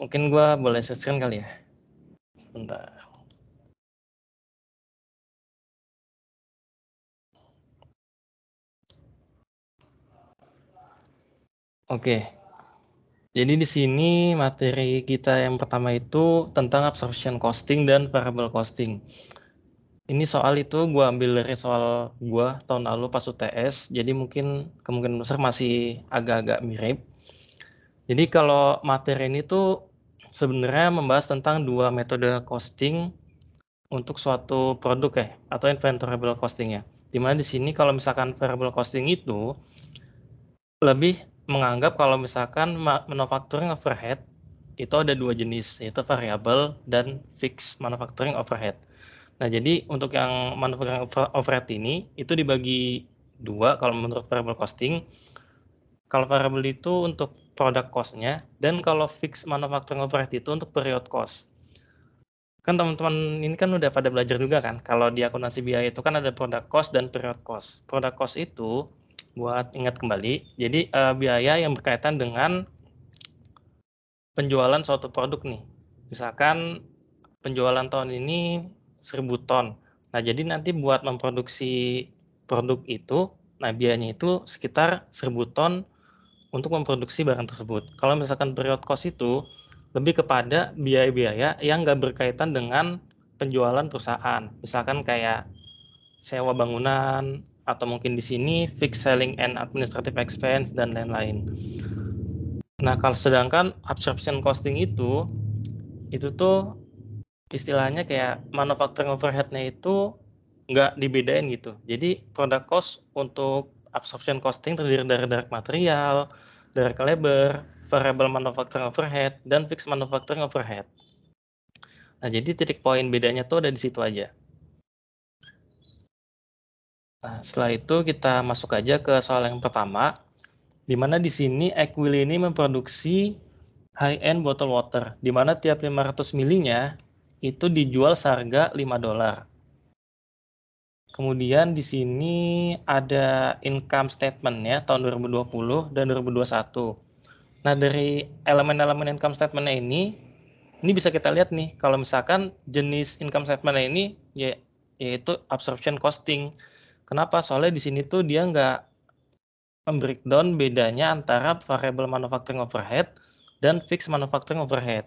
Mungkin gue boleh searchkan kali ya. Sebentar. Oke. Jadi di sini materi kita yang pertama itu tentang absorption costing dan variable costing. Ini soal itu gue ambil dari soal gue tahun lalu pas UTS, jadi mungkin kemungkinan besar masih agak-agak mirip. Jadi kalau materi ini tuh sebenarnya membahas tentang dua metode costing untuk suatu produk ya atau inventoryable costing ya. Dimana di sini kalau misalkan variable costing itu lebih menganggap kalau misalkan manufacturing overhead itu ada dua jenis yaitu variable dan fixed manufacturing overhead. Nah jadi untuk yang manufacturing overhead ini itu dibagi dua kalau menurut variable costing kalau variable itu untuk produk cost dan kalau fixed manufacturing overhead itu untuk period cost. Kan teman-teman ini kan udah pada belajar juga kan, kalau di akuntansi biaya itu kan ada produk cost dan period cost. Produk cost itu, buat ingat kembali, jadi uh, biaya yang berkaitan dengan penjualan suatu produk nih. Misalkan penjualan tahun ini 1000 ton. Nah, jadi nanti buat memproduksi produk itu, nah biayanya itu sekitar 1000 ton untuk memproduksi barang tersebut. Kalau misalkan period cost itu lebih kepada biaya-biaya yang nggak berkaitan dengan penjualan perusahaan. Misalkan kayak sewa bangunan atau mungkin di sini fixed selling and administrative expense dan lain-lain. Nah, kalau sedangkan absorption costing itu itu tuh istilahnya kayak manufacturing overheadnya itu nggak dibedain gitu. Jadi product cost untuk absorption costing terdiri dari direct material, direct labor, variable manufacturing overhead, dan fixed manufacturing overhead. Nah, jadi titik poin bedanya tuh ada di situ aja. Nah, setelah itu kita masuk aja ke soal yang pertama, di mana di sini Equil ini memproduksi high-end bottle water, di mana tiap 500 milinya itu dijual seharga 5 dolar. Kemudian di sini ada income statement ya tahun 2020 dan 2021. Nah, dari elemen-elemen income statement ini ini bisa kita lihat nih kalau misalkan jenis income statement ini ya yaitu absorption costing. Kenapa? Soalnya di sini tuh dia nggak membreakdown bedanya antara variable manufacturing overhead dan fixed manufacturing overhead.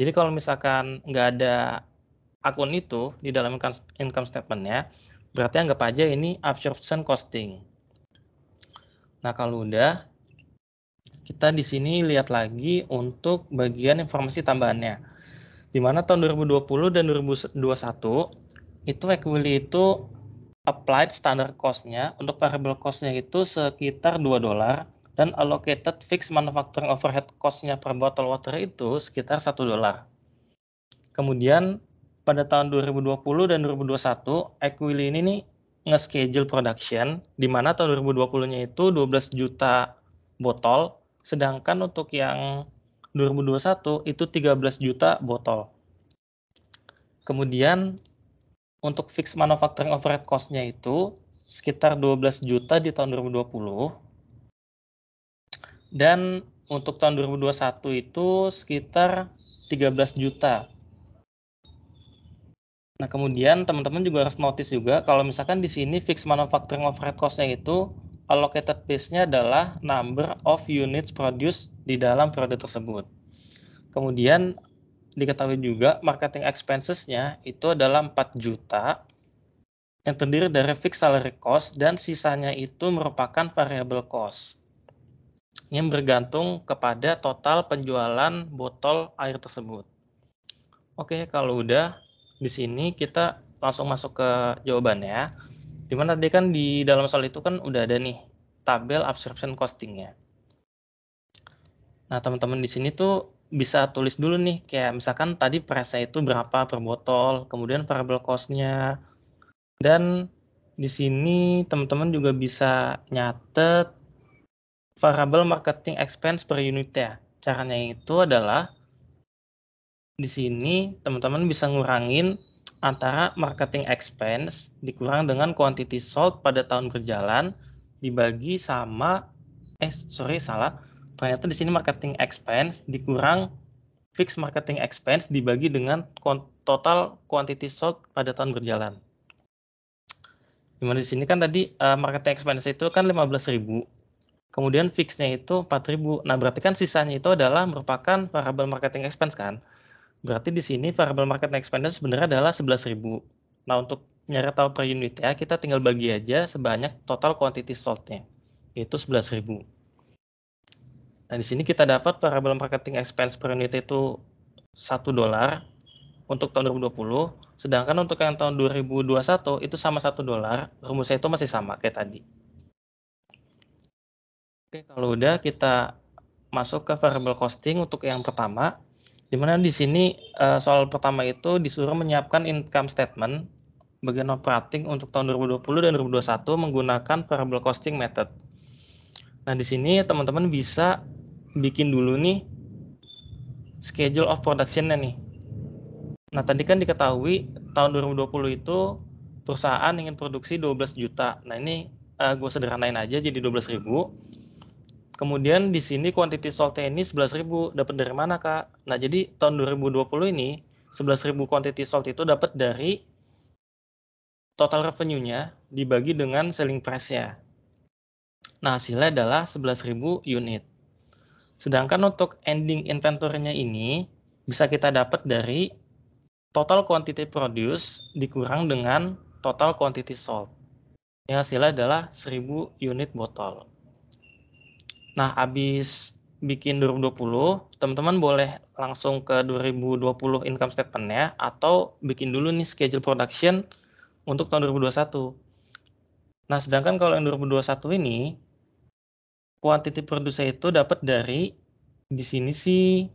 Jadi kalau misalkan nggak ada akun itu di dalam income statement statementnya, Berarti anggap aja ini absorption costing. Nah, kalau udah, kita di sini lihat lagi untuk bagian informasi tambahannya. Di mana tahun 2020 dan 2021, itu equity itu applied standard cost-nya, untuk variable cost-nya itu sekitar 2 dolar, dan allocated fixed manufacturing overhead cost-nya per bottle water itu sekitar 1 dolar. Kemudian pada tahun 2020 dan 2021 Equili ini nih nge-schedule production di mana tahun 2020-nya itu 12 juta botol sedangkan untuk yang 2021 itu 13 juta botol. Kemudian untuk fixed manufacturing overhead cost-nya itu sekitar 12 juta di tahun 2020 dan untuk tahun 2021 itu sekitar 13 juta Nah, kemudian teman-teman juga harus notice juga kalau misalkan di sini fixed manufacturing overhead cost-nya itu allocated base-nya adalah number of units produced di dalam periode tersebut. Kemudian diketahui juga marketing expenses-nya itu adalah 4 juta yang terdiri dari fixed salary cost dan sisanya itu merupakan variable cost yang bergantung kepada total penjualan botol air tersebut. Oke, kalau udah di sini kita langsung masuk ke jawabannya. ya Dimana tadi kan di dalam soal itu kan udah ada nih tabel absorption costingnya. Nah teman-teman di sini tuh bisa tulis dulu nih kayak misalkan tadi price itu berapa per botol, kemudian variable costnya Dan di sini teman-teman juga bisa nyatet variable marketing expense per unit ya. Caranya itu adalah di sini teman-teman bisa ngurangin antara marketing expense dikurang dengan quantity sold pada tahun berjalan dibagi sama eh sorry salah ternyata di sini marketing expense dikurang fixed marketing expense dibagi dengan total quantity sold pada tahun berjalan. Gimana di sini kan tadi uh, marketing expense itu kan 15.000. Kemudian fixnya itu 4.000. Nah, berarti kan sisanya itu adalah merupakan variable marketing expense kan. Berarti di sini variable market expander sebenarnya adalah 11.000. Nah, untuk nyari tahu per unit ya, kita tinggal bagi aja sebanyak total quantity sold-nya, yaitu 11.000. Nah, di sini kita dapat variable marketing expense per unit itu 1 dolar untuk tahun 2020, sedangkan untuk yang tahun 2021 itu sama 1 dolar, rumusnya itu masih sama kayak tadi. Oke, kalau udah kita masuk ke variable costing untuk yang pertama, Dimana di sini uh, soal pertama itu disuruh menyiapkan income statement bagian operating untuk tahun 2020 dan 2021 menggunakan variable costing method. Nah, di sini teman-teman bisa bikin dulu nih schedule of production-nya nih. Nah, tadi kan diketahui tahun 2020 itu perusahaan ingin produksi 12 juta. Nah, ini uh, eh, gue sederhanain aja jadi 12 ribu Kemudian di sini quantity sold ini 11.000 dapat dari mana kak? Nah jadi tahun 2020 ini 11.000 quantity sold itu dapat dari total revenue-nya dibagi dengan selling price-nya. Nah hasilnya adalah 11.000 unit. Sedangkan untuk ending inventory-nya ini bisa kita dapat dari total quantity produce dikurang dengan total quantity sold. Yang hasilnya adalah 1000 unit botol. Nah, habis bikin 2020, teman-teman boleh langsung ke 2020 income statement ya, atau bikin dulu nih schedule production untuk tahun 2021. Nah, sedangkan kalau yang 2021 ini quantity producer itu dapat dari di sini sih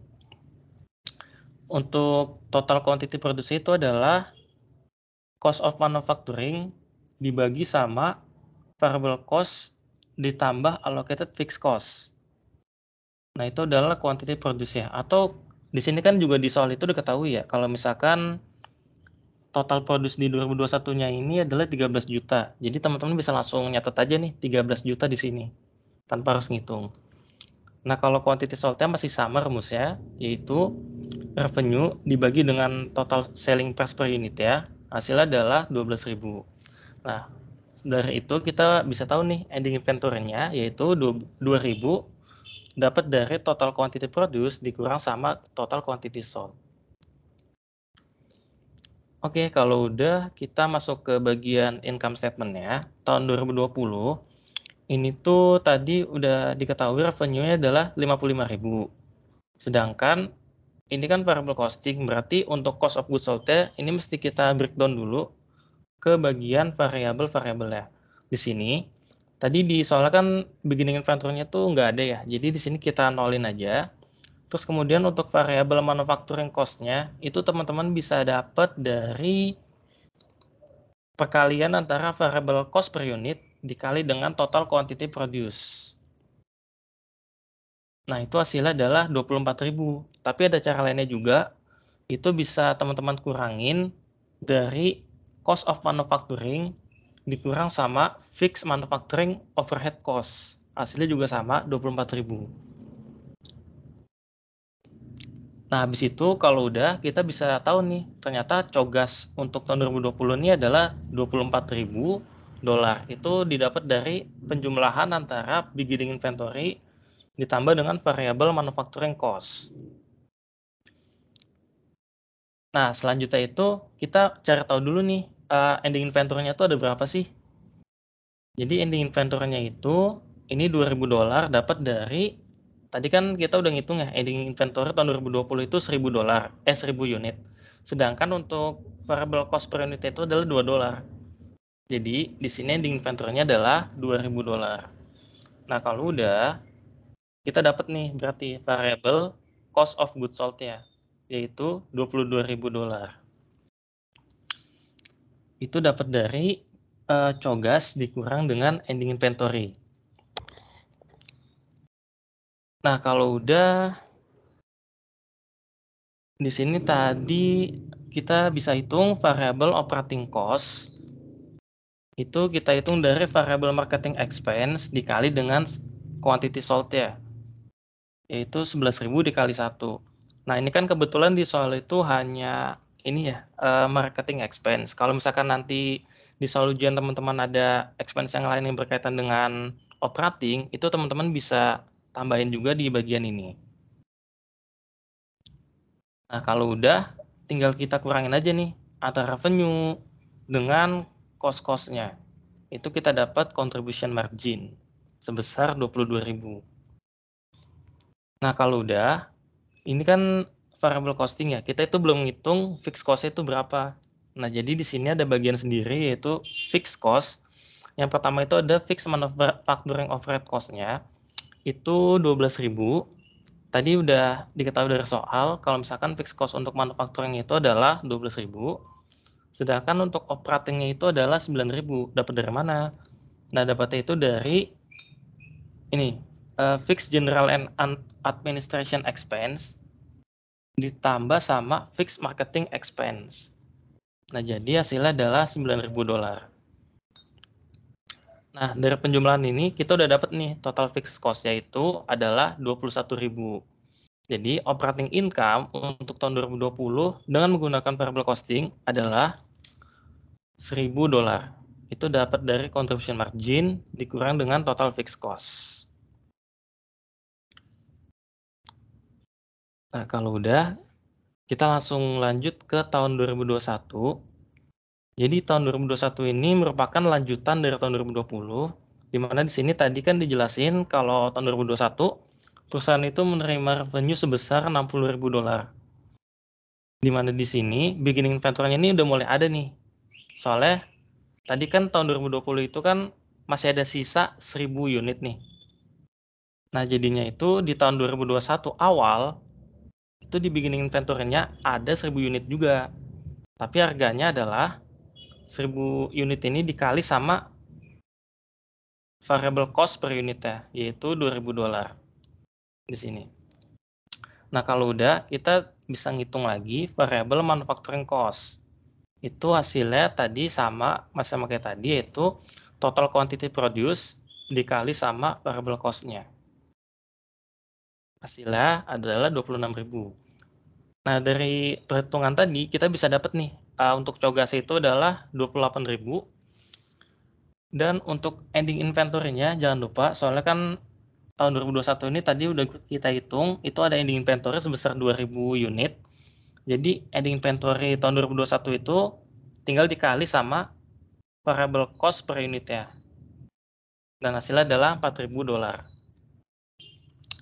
untuk total quantity produksi itu adalah cost of manufacturing dibagi sama variable cost ditambah allocated fixed cost. Nah, itu adalah quantity produce ya. Atau di sini kan juga di soal itu diketahui ya, kalau misalkan total produce di 2021-nya ini adalah 13 juta. Jadi teman-teman bisa langsung nyatet aja nih 13 juta di sini tanpa harus ngitung. Nah, kalau quantity sold-nya masih sama rumus ya, yaitu revenue dibagi dengan total selling price per unit ya. Hasilnya adalah 12.000. Nah, dari itu kita bisa tahu nih ending inventory-nya yaitu 2000 dapat dari total quantity produce dikurang sama total quantity sold. Oke, kalau udah kita masuk ke bagian income statement ya. Tahun 2020 ini tuh tadi udah diketahui revenue-nya adalah 55.000. Sedangkan ini kan variable costing, berarti untuk cost of goods sold ini mesti kita breakdown dulu ke bagian variabel-variabelnya. Di sini, tadi di soalnya kan beginning inventory tuh nggak ada ya. Jadi di sini kita nolin aja. Terus kemudian untuk variabel manufacturing cost-nya, itu teman-teman bisa dapat dari perkalian antara variabel cost per unit dikali dengan total quantity produce. Nah, itu hasilnya adalah 24.000. Tapi ada cara lainnya juga, itu bisa teman-teman kurangin dari cost of manufacturing dikurang sama fixed manufacturing overhead cost. Hasilnya juga sama 24.000. Nah, habis itu kalau udah kita bisa tahu nih, ternyata cogas untuk tahun 2020 ini adalah 24.000 dolar. Itu didapat dari penjumlahan antara beginning inventory ditambah dengan variable manufacturing cost. Nah, selanjutnya itu kita cari tahu dulu nih uh, ending inventornya itu ada berapa sih? Jadi ending inventornya itu ini 2000 dolar dapat dari tadi kan kita udah ngitung ya ending inventor tahun 2020 itu 1000 dolar, eh 1000 unit. Sedangkan untuk variable cost per unit itu adalah 2 dolar. Jadi di sini ending inventornya adalah 2000 dolar. Nah, kalau udah kita dapat nih berarti variable cost of goods sold ya, yaitu 22.000 dolar itu dapat dari uh, cogas dikurang dengan ending inventory. Nah, kalau udah di sini tadi kita bisa hitung variable operating cost. Itu kita hitung dari variable marketing expense dikali dengan quantity sold ya. Yaitu 11.000 dikali 1. Nah, ini kan kebetulan di soal itu hanya ini ya uh, marketing expense. Kalau misalkan nanti di Solution teman-teman ada expense yang lain yang berkaitan dengan operating, itu teman-teman bisa tambahin juga di bagian ini. Nah, kalau udah tinggal kita kurangin aja nih antara revenue dengan cost-costnya. Itu kita dapat contribution margin sebesar 22.000. Nah, kalau udah ini kan variable costing ya. Kita itu belum ngitung fixed cost itu berapa. Nah, jadi di sini ada bagian sendiri yaitu fixed cost. Yang pertama itu ada fixed manufacturing overhead cost-nya. Itu 12.000. Tadi udah diketahui dari soal kalau misalkan fixed cost untuk manufacturing itu adalah 12.000. Sedangkan untuk operatingnya itu adalah 9.000. Dapat dari mana? Nah, dapatnya itu dari ini uh, fixed general and administration expense ditambah sama fixed marketing expense. Nah, jadi hasilnya adalah 9.000 dolar. Nah, dari penjumlahan ini kita udah dapat nih total fixed cost yaitu adalah 21.000. Jadi, operating income untuk tahun 2020 dengan menggunakan variable costing adalah 1000 dolar. Itu dapat dari contribution margin dikurang dengan total fixed cost. Nah, kalau udah, kita langsung lanjut ke tahun 2021. Jadi tahun 2021 ini merupakan lanjutan dari tahun 2020, di mana di sini tadi kan dijelasin kalau tahun 2021 perusahaan itu menerima revenue sebesar ribu dolar. Di mana di sini beginning inventory ini udah mulai ada nih. Soalnya tadi kan tahun 2020 itu kan masih ada sisa 1000 unit nih. Nah, jadinya itu di tahun 2021 awal itu di beginning inventory-nya ada 1000 unit juga. Tapi harganya adalah 1000 unit ini dikali sama variable cost per unit ya, yaitu 2000 dolar di sini. Nah, kalau udah, kita bisa ngitung lagi variable manufacturing cost. Itu hasilnya tadi sama, masih sama kayak tadi, yaitu total quantity produce dikali sama variable cost-nya hasilnya adalah 26.000. Nah, dari perhitungan tadi kita bisa dapat nih uh, untuk cogas itu adalah 28.000 dan untuk ending inventory-nya jangan lupa soalnya kan tahun 2021 ini tadi udah kita hitung itu ada ending inventory sebesar 2000 unit. Jadi ending inventory tahun 2021 itu tinggal dikali sama variable cost per unit ya Dan hasilnya adalah 4000 dolar.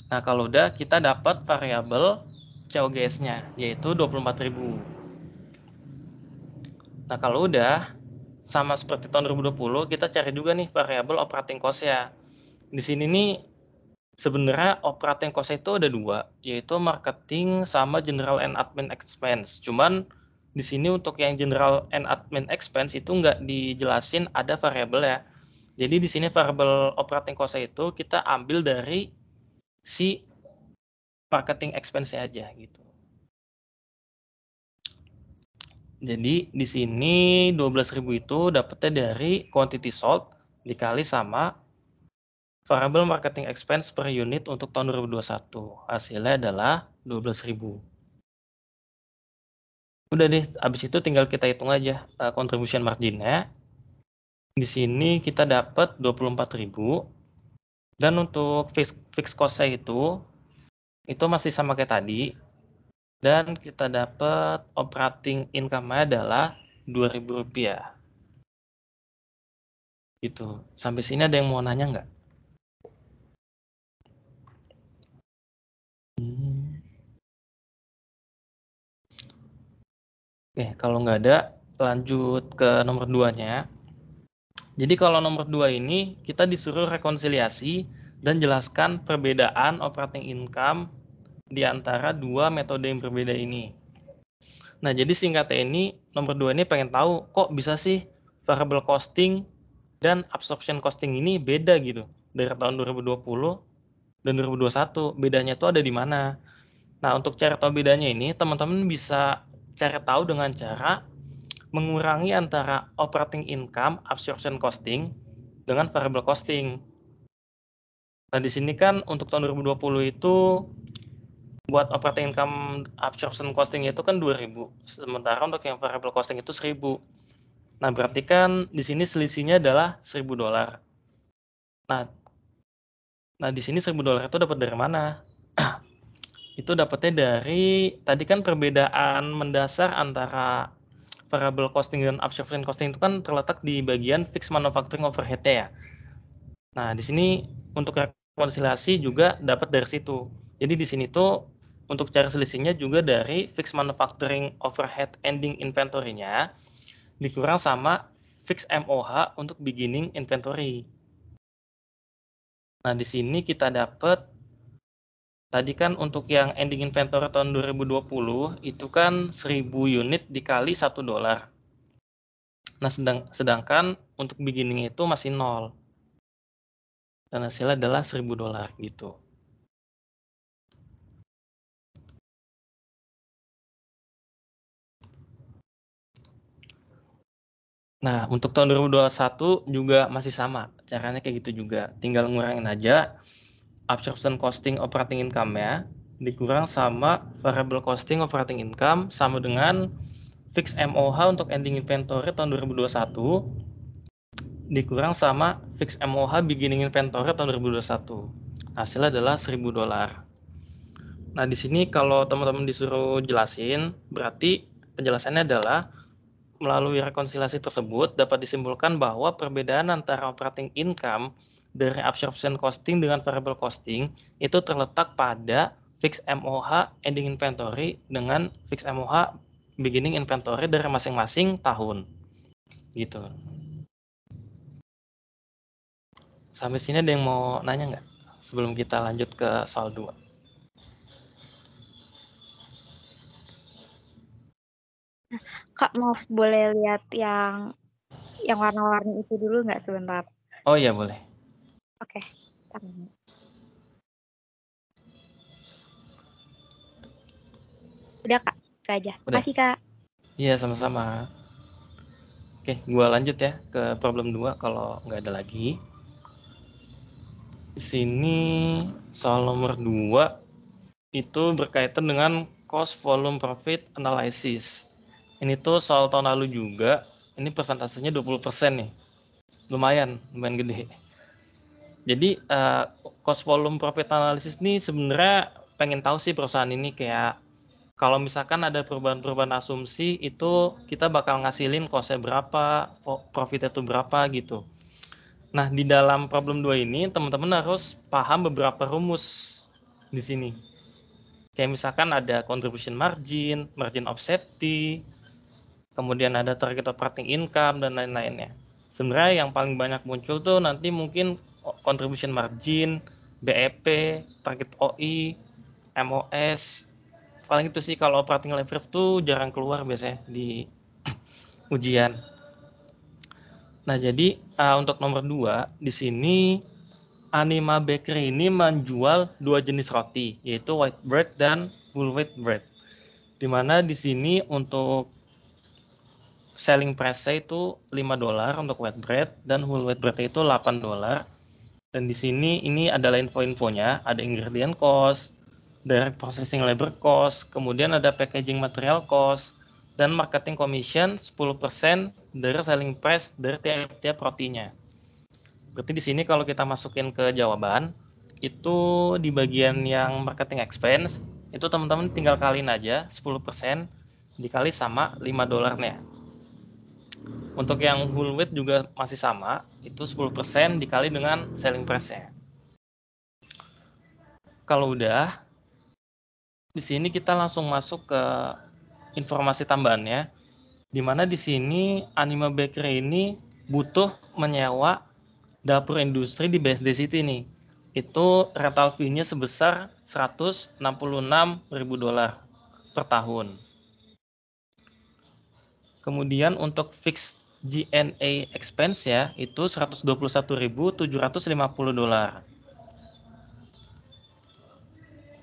Nah, kalau udah kita dapat variabel COGS-nya yaitu 24.000. Nah, kalau udah sama seperti tahun 2020, kita cari juga nih variabel operating cost-nya. Di sini nih sebenarnya operating cost itu ada dua, yaitu marketing sama general and admin expense. Cuman di sini untuk yang general and admin expense itu nggak dijelasin ada variabel ya. Jadi di sini variabel operating cost itu kita ambil dari si marketing expense aja gitu. Jadi di sini 12.000 itu dapatnya dari quantity sold dikali sama variable marketing expense per unit untuk tahun 2021. Hasilnya adalah 12.000. Udah deh, habis itu tinggal kita hitung aja uh, contribution marginnya. Di sini kita dapat 24.000 dan untuk fix fix cost-nya itu itu masih sama kayak tadi. Dan kita dapat operating income-nya adalah Rp2.000. Gitu. Sampai sini ada yang mau nanya nggak? Hmm. Oke, eh, kalau nggak ada, lanjut ke nomor 2 nya jadi kalau nomor dua ini kita disuruh rekonsiliasi dan jelaskan perbedaan operating income di antara dua metode yang berbeda ini. Nah, jadi singkatnya ini nomor dua ini pengen tahu kok bisa sih variable costing dan absorption costing ini beda gitu dari tahun 2020 dan 2021. Bedanya tuh ada di mana? Nah, untuk cara tahu bedanya ini teman-teman bisa cara tahu dengan cara mengurangi antara operating income absorption costing dengan variable costing. Nah, di sini kan untuk tahun 2020 itu buat operating income absorption costing itu kan 2000, sementara untuk yang variable costing itu 1000. Nah, berarti kan di sini selisihnya adalah 1000 dolar. Nah, nah di sini 1000 dolar itu dapat dari mana? itu dapatnya dari tadi kan perbedaan mendasar antara variable costing dan absorption costing itu kan terletak di bagian fixed manufacturing overhead ya. Nah, di sini untuk rekonsiliasi juga dapat dari situ. Jadi di sini tuh untuk cara selisihnya juga dari fixed manufacturing overhead ending inventory-nya dikurang sama fixed MOH untuk beginning inventory. Nah, di sini kita dapat tadi kan untuk yang ending inventory tahun 2020 itu kan 1000 unit dikali 1 dolar. Nah, sedang, sedangkan untuk beginning itu masih nol. Dan hasilnya adalah 1000 dolar gitu. Nah, untuk tahun 2021 juga masih sama. Caranya kayak gitu juga. Tinggal ngurangin aja absorption costing operating income ya dikurang sama variable costing operating income sama dengan fixed MOH untuk ending inventory tahun 2021 dikurang sama fixed MOH beginning inventory tahun 2021. Hasilnya adalah 1000 dolar. Nah, di sini kalau teman-teman disuruh jelasin, berarti penjelasannya adalah melalui rekonsiliasi tersebut dapat disimpulkan bahwa perbedaan antara operating income dari absorption costing dengan variable costing itu terletak pada fixed MOH ending inventory dengan fixed MOH beginning inventory dari masing-masing tahun. Gitu. Sampai sini ada yang mau nanya nggak? Sebelum kita lanjut ke soal 2. Kak mau boleh lihat yang yang warna-warni itu dulu nggak sebentar? Oh iya boleh. Oke. Okay. Udah kak, itu aja. Udah. kasih kak. Iya sama-sama. Oke, gue lanjut ya ke problem 2 kalau nggak ada lagi. Di sini soal nomor 2 itu berkaitan dengan cost volume profit analysis. Ini tuh soal tahun lalu juga, ini persentasenya 20% nih. Lumayan, lumayan gede. Jadi uh, cost volume profit analysis ini sebenarnya pengen tahu sih perusahaan ini kayak kalau misalkan ada perubahan-perubahan asumsi itu kita bakal ngasilin costnya berapa, profit itu berapa gitu. Nah, di dalam problem 2 ini teman-teman harus paham beberapa rumus di sini. Kayak misalkan ada contribution margin, margin of safety, kemudian ada target operating income dan lain-lainnya. Sebenarnya yang paling banyak muncul tuh nanti mungkin contribution margin, BEP, target OI, e, MOS. Paling itu sih kalau operating leverage tuh jarang keluar biasanya di ujian. Nah, jadi uh, untuk nomor 2 di sini Anima Bakery ini menjual dua jenis roti, yaitu white bread dan whole wheat bread. Dimana di sini untuk selling price itu 5 dolar untuk white bread dan whole wheat bread itu 8 dolar dan di sini ini adalah info-infonya, ada ingredient cost, direct processing labor cost, kemudian ada packaging material cost, dan marketing commission 10% dari selling price dari tiap-tiap rotinya. Berarti di sini kalau kita masukin ke jawaban, itu di bagian yang marketing expense, itu teman-teman tinggal kaliin aja 10% dikali sama 5 dolarnya. Untuk yang whole weight juga masih sama, itu 10% dikali dengan selling price-nya. Kalau udah, di sini kita langsung masuk ke informasi tambahannya, di mana di sini Anima Bakery ini butuh menyewa dapur industri di BSD City nih. Itu rental fee-nya sebesar ribu dolar per tahun. Kemudian untuk fixed GNA expense ya itu 121.750 dolar.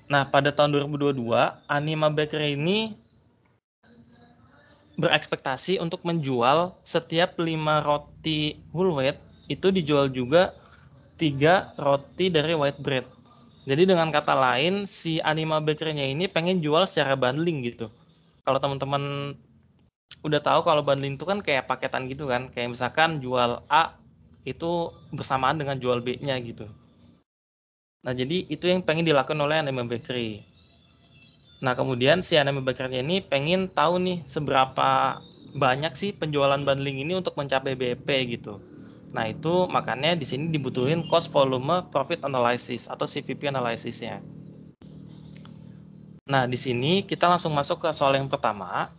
Nah, pada tahun 2022 Anima Bakery ini berekspektasi untuk menjual setiap 5 roti whole wheat itu dijual juga 3 roti dari white bread. Jadi dengan kata lain si Anima Bakery-nya ini pengen jual secara bundling gitu. Kalau teman-teman udah tahu kalau bundling itu kan kayak paketan gitu kan kayak misalkan jual A itu bersamaan dengan jual B-nya gitu nah jadi itu yang pengen dilakukan oleh anime bakery nah kemudian si anime bakery ini pengen tahu nih seberapa banyak sih penjualan bundling ini untuk mencapai BP gitu nah itu makanya di sini dibutuhin cost volume profit analysis atau CVP analysisnya nah di sini kita langsung masuk ke soal yang pertama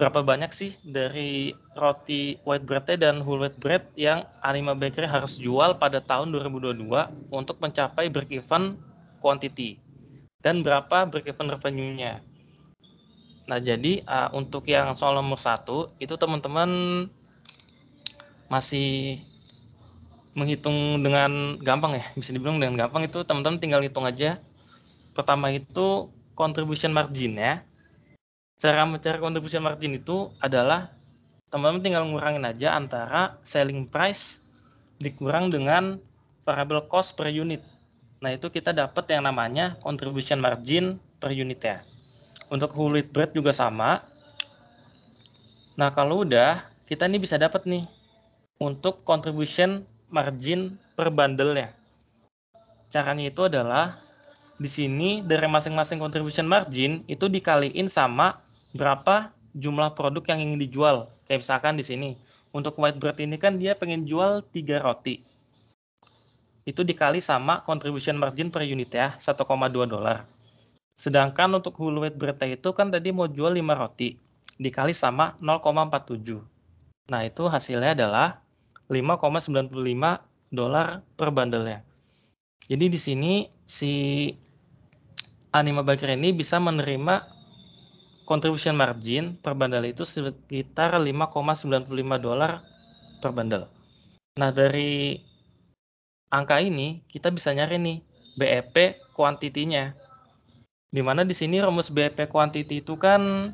berapa banyak sih dari roti white bread dan whole white bread yang Anima Bakery harus jual pada tahun 2022 untuk mencapai break even quantity dan berapa break even revenue-nya. Nah, jadi uh, untuk yang soal nomor satu itu teman-teman masih menghitung dengan gampang ya, bisa dibilang dengan gampang itu teman-teman tinggal hitung aja. Pertama itu contribution margin ya cara mencari kontribusi margin itu adalah teman-teman tinggal ngurangin aja antara selling price dikurang dengan variable cost per unit. Nah, itu kita dapat yang namanya contribution margin per unit ya. Untuk whole wheat bread juga sama. Nah, kalau udah, kita ini bisa dapat nih untuk contribution margin per bundle-nya. Caranya itu adalah di sini dari masing-masing contribution margin itu dikaliin sama berapa jumlah produk yang ingin dijual. Kayak misalkan di sini, untuk white bread ini kan dia pengen jual 3 roti. Itu dikali sama contribution margin per unit ya, 1,2 dolar. Sedangkan untuk whole white bread itu kan tadi mau jual 5 roti, dikali sama 0,47. Nah, itu hasilnya adalah 5,95 dolar per ya. Jadi di sini si Anima Baker ini bisa menerima contribution margin per bandel itu sekitar 5,95 dolar per bandel. Nah, dari angka ini kita bisa nyari nih BEP kuantitinya. Dimana di sini rumus BEP quantity itu kan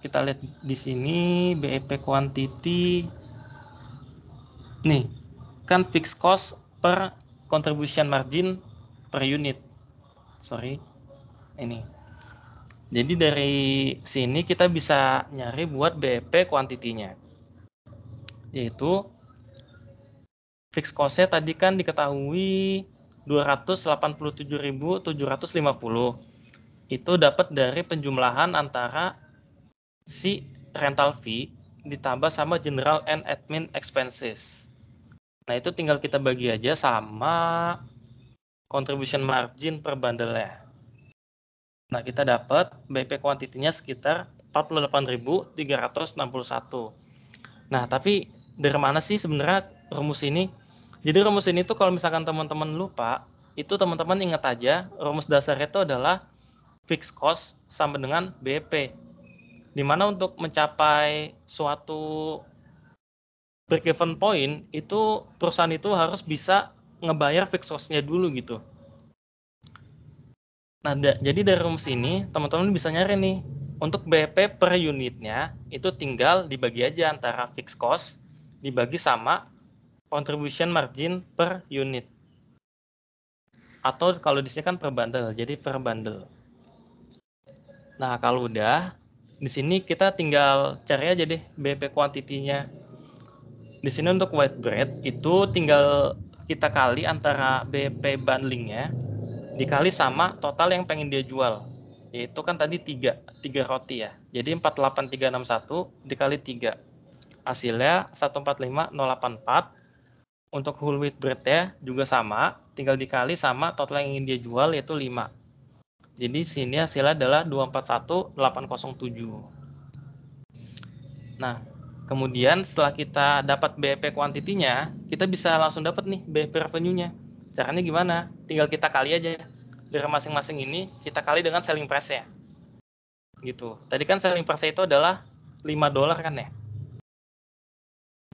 kita lihat di sini BEP quantity nih kan fixed cost per contribution margin per unit. Sorry. Ini jadi dari sini kita bisa nyari buat BP kuantitinya. Yaitu fixed cost-nya tadi kan diketahui 287.750. Itu dapat dari penjumlahan antara si rental fee ditambah sama general and admin expenses. Nah, itu tinggal kita bagi aja sama contribution margin per bundle-nya. Nah, kita dapat BP kuantitinya sekitar 48.361. Nah, tapi dari mana sih sebenarnya rumus ini? Jadi rumus ini tuh kalau misalkan teman-teman lupa, itu teman-teman ingat aja rumus dasar itu adalah fixed cost sama dengan BP. Dimana untuk mencapai suatu break even point itu perusahaan itu harus bisa ngebayar fixed cost-nya dulu gitu. Nah, jadi dari rumus ini teman-teman bisa nyari nih untuk BP per unitnya itu tinggal dibagi aja antara fixed cost dibagi sama contribution margin per unit. Atau kalau di sini kan per bundle, jadi per bundle. Nah, kalau udah di sini kita tinggal cari aja deh BP quantity Di sini untuk white bread itu tinggal kita kali antara BP bundling-nya dikali sama total yang pengen dia jual itu kan tadi tiga tiga roti ya jadi 48361 dikali tiga hasilnya 145084 untuk whole wheat bread ya juga sama tinggal dikali sama total yang ingin dia jual yaitu 5 jadi sini hasilnya adalah 241807 nah kemudian setelah kita dapat BEP kuantitinya kita bisa langsung dapat nih BEP revenue-nya Caranya gimana? Tinggal kita kali aja dari masing-masing ini kita kali dengan selling price-nya. Gitu. Tadi kan selling price itu adalah 5 dolar kan ya?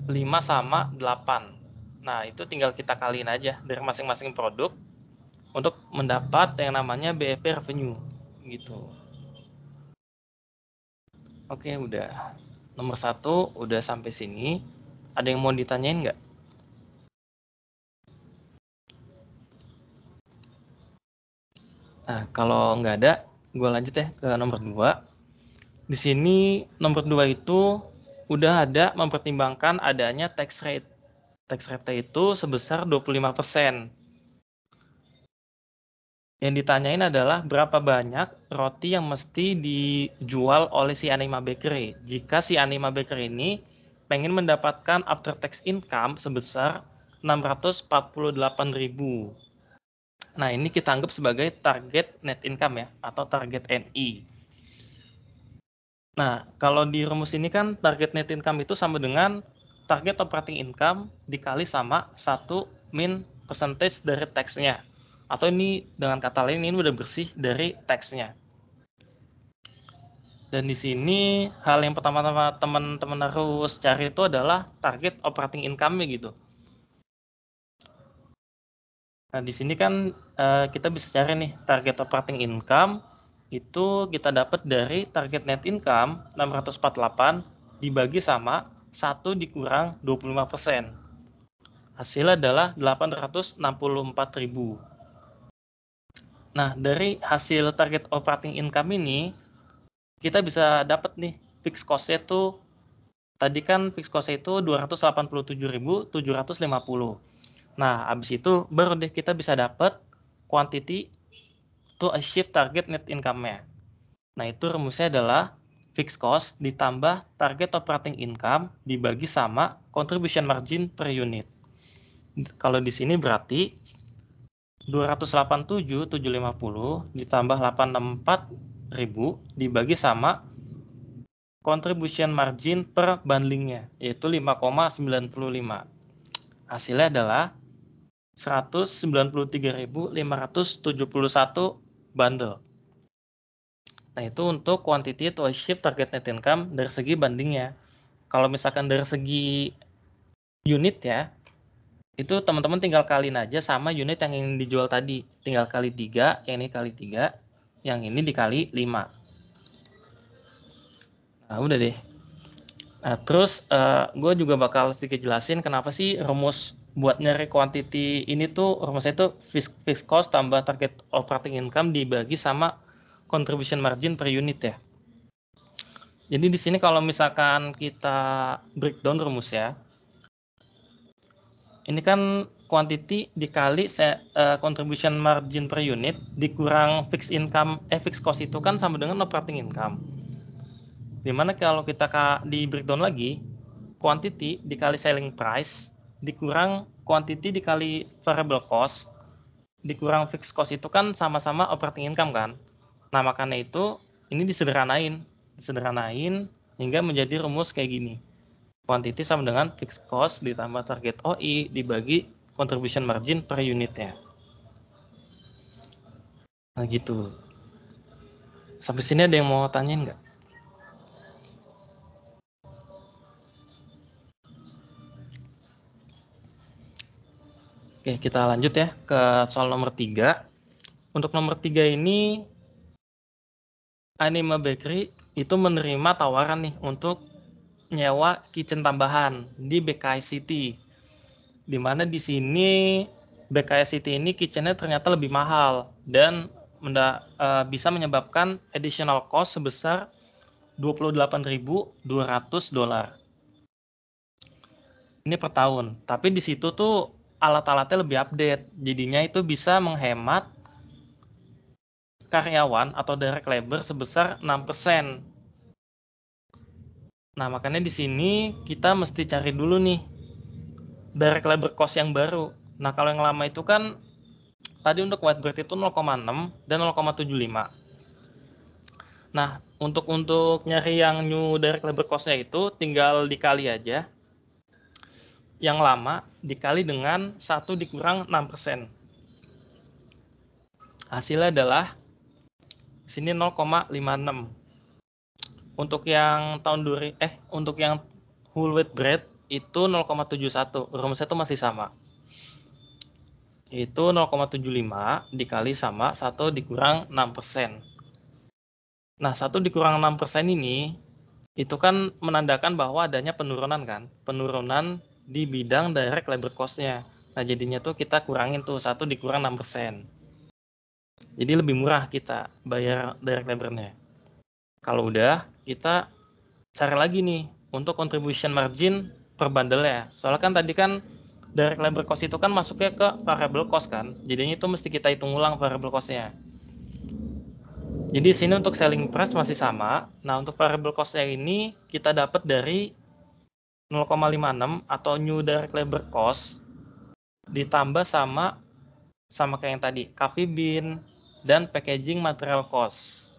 5 sama 8. Nah, itu tinggal kita kaliin aja dari masing-masing produk untuk mendapat yang namanya BEP revenue gitu. Oke, udah. Nomor satu udah sampai sini. Ada yang mau ditanyain nggak? Nah, kalau nggak ada, gue lanjut ya ke nomor dua. Di sini nomor dua itu udah ada mempertimbangkan adanya tax rate. Tax rate itu sebesar 25%. Yang ditanyain adalah berapa banyak roti yang mesti dijual oleh si Anima Bakery. Jika si Anima Bakery ini pengen mendapatkan after tax income sebesar ribu. Nah, ini kita anggap sebagai target net income ya atau target NI. Nah, kalau di rumus ini kan target net income itu sama dengan target operating income dikali sama 1 min percentage dari teksnya. Atau ini dengan kata lain ini udah bersih dari teksnya. Dan di sini hal yang pertama-tama teman-teman harus cari itu adalah target operating income-nya gitu. Nah, di sini kan uh, kita bisa cari nih target operating income itu kita dapat dari target net income 648 dibagi sama 1 dikurang 25%. Hasilnya adalah 864.000. Nah, dari hasil target operating income ini kita bisa dapat nih fixed cost itu tadi kan fixed cost itu 287.750 Nah, abis itu baru deh kita bisa dapat quantity to achieve target net income-nya. Nah, itu rumusnya adalah fixed cost ditambah target operating income dibagi sama contribution margin per unit. Kalau di sini berarti 287.750 ditambah 864.000 dibagi sama contribution margin per bundlingnya yaitu 5,95. Hasilnya adalah 193.571 bundle. Nah, itu untuk quantity to achieve target net income dari segi bandingnya. Kalau misalkan dari segi unit ya, itu teman-teman tinggal kaliin aja sama unit yang ingin dijual tadi. Tinggal kali 3, yang ini kali 3, yang ini dikali 5. Nah, udah deh. Nah, terus uh, eh, gue juga bakal sedikit jelasin kenapa sih rumus buat nyari quantity ini tuh rumusnya itu fixed cost tambah target operating income dibagi sama contribution margin per unit ya. Jadi di sini kalau misalkan kita breakdown rumus ya, ini kan quantity dikali se, uh, contribution margin per unit dikurang fixed income eh fixed cost itu kan sama dengan operating income. Dimana kalau kita di breakdown lagi, quantity dikali selling price dikurang quantity dikali variable cost dikurang fixed cost itu kan sama-sama operating income kan. Nah, makanya itu ini disederhanain, disederhanain hingga menjadi rumus kayak gini. Quantity sama dengan fixed cost ditambah target OI dibagi contribution margin per unitnya. Nah, gitu. Sampai sini ada yang mau tanyain nggak? Oke, kita lanjut ya ke soal nomor tiga. Untuk nomor tiga ini, Anima Bakery itu menerima tawaran nih untuk nyewa kitchen tambahan di BKI City. Dimana di sini BKI City ini kitchennya ternyata lebih mahal dan menda, uh, bisa menyebabkan additional cost sebesar 28.200 dolar. Ini per tahun. Tapi di situ tuh alat-alatnya lebih update. Jadinya itu bisa menghemat karyawan atau direct labor sebesar 6%. Nah, makanya di sini kita mesti cari dulu nih direct labor cost yang baru. Nah, kalau yang lama itu kan tadi untuk white bread itu 0,6 dan 0,75. Nah, untuk untuk nyari yang new direct labor cost-nya itu tinggal dikali aja yang lama dikali dengan 1 dikurang 6%. Hasilnya adalah sini 0,56. Untuk yang tahun duri eh untuk yang whole wheat bread itu 0,71. Rumusnya itu masih sama. Itu 0,75 dikali sama 1 dikurang 6%. Nah, 1 dikurang 6% ini itu kan menandakan bahwa adanya penurunan kan, penurunan di bidang direct labor cost-nya. Nah, jadinya tuh kita kurangin tuh satu dikurang 6%. Jadi lebih murah kita bayar direct labor-nya. Kalau udah, kita cari lagi nih untuk contribution margin per bundle ya. Soalnya kan tadi kan direct labor cost itu kan masuknya ke variable cost kan. Jadinya itu mesti kita hitung ulang variable cost-nya. Jadi sini untuk selling price masih sama. Nah, untuk variable cost-nya ini kita dapat dari 0,56 atau new direct labor cost ditambah sama sama kayak yang tadi, coffee bean dan packaging material cost.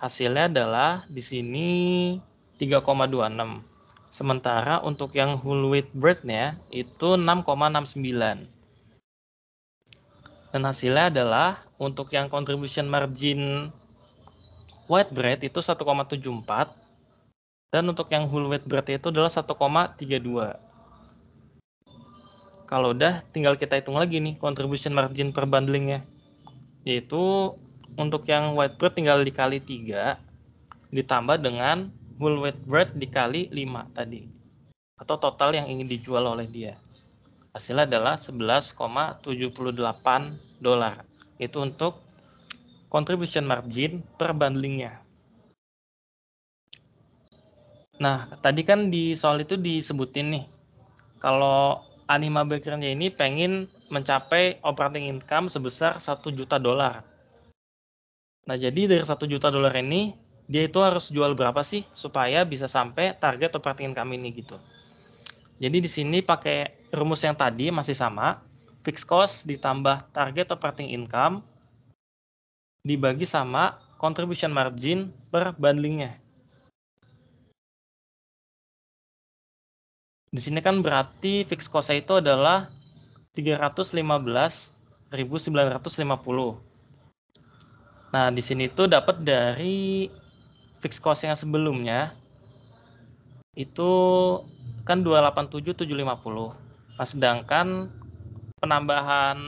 Hasilnya adalah di sini 3,26. Sementara untuk yang whole wheat breadnya itu 6,69 dan hasilnya adalah untuk yang contribution margin white bread itu 1,74 dan untuk yang whole weight berarti itu adalah 1,32. Kalau udah, tinggal kita hitung lagi nih contribution margin per bundlingnya. Yaitu untuk yang white bread tinggal dikali 3 ditambah dengan whole weight bread dikali 5 tadi. Atau total yang ingin dijual oleh dia. Hasilnya adalah 11,78 dolar. Itu untuk contribution margin per bundlingnya. Nah, tadi kan di soal itu disebutin nih, kalau anima backgroundnya ini pengen mencapai operating income sebesar 1 juta dolar. Nah, jadi dari 1 juta dolar ini, dia itu harus jual berapa sih supaya bisa sampai target operating income ini gitu. Jadi di sini pakai rumus yang tadi masih sama, fixed cost ditambah target operating income dibagi sama contribution margin per bundlingnya Di sini kan berarti fix cost itu adalah 315.950. Nah, di sini itu dapat dari fix cost yang sebelumnya itu kan 287.750. Nah, sedangkan penambahan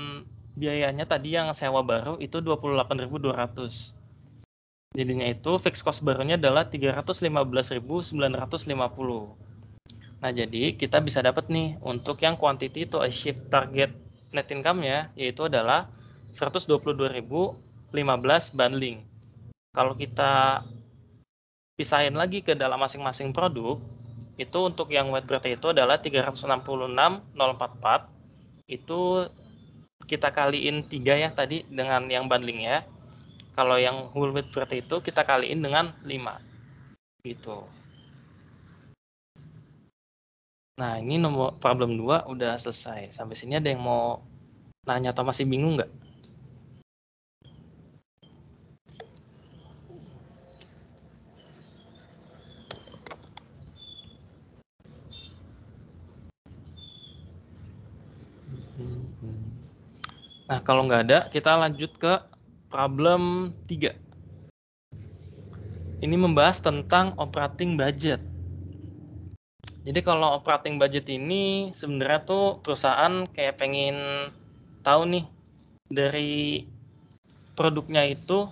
biayanya tadi yang sewa baru itu 28.200. Jadinya itu fixed cost barunya adalah 315.950. Nah, jadi kita bisa dapat nih untuk yang quantity to achieve target net income-nya yaitu adalah 122.015 bundling. Kalau kita pisahin lagi ke dalam masing-masing produk, itu untuk yang wet grade itu adalah 366.044 itu kita kaliin 3 ya tadi dengan yang bundling ya. Kalau yang whole wheat berarti itu kita kaliin dengan 5. Gitu. Nah, ini nomor problem 2 udah selesai. Sampai sini ada yang mau nanya atau masih bingung nggak? Nah, kalau nggak ada, kita lanjut ke problem 3. Ini membahas tentang operating budget. Jadi kalau operating budget ini sebenarnya tuh perusahaan kayak pengen tahu nih dari produknya itu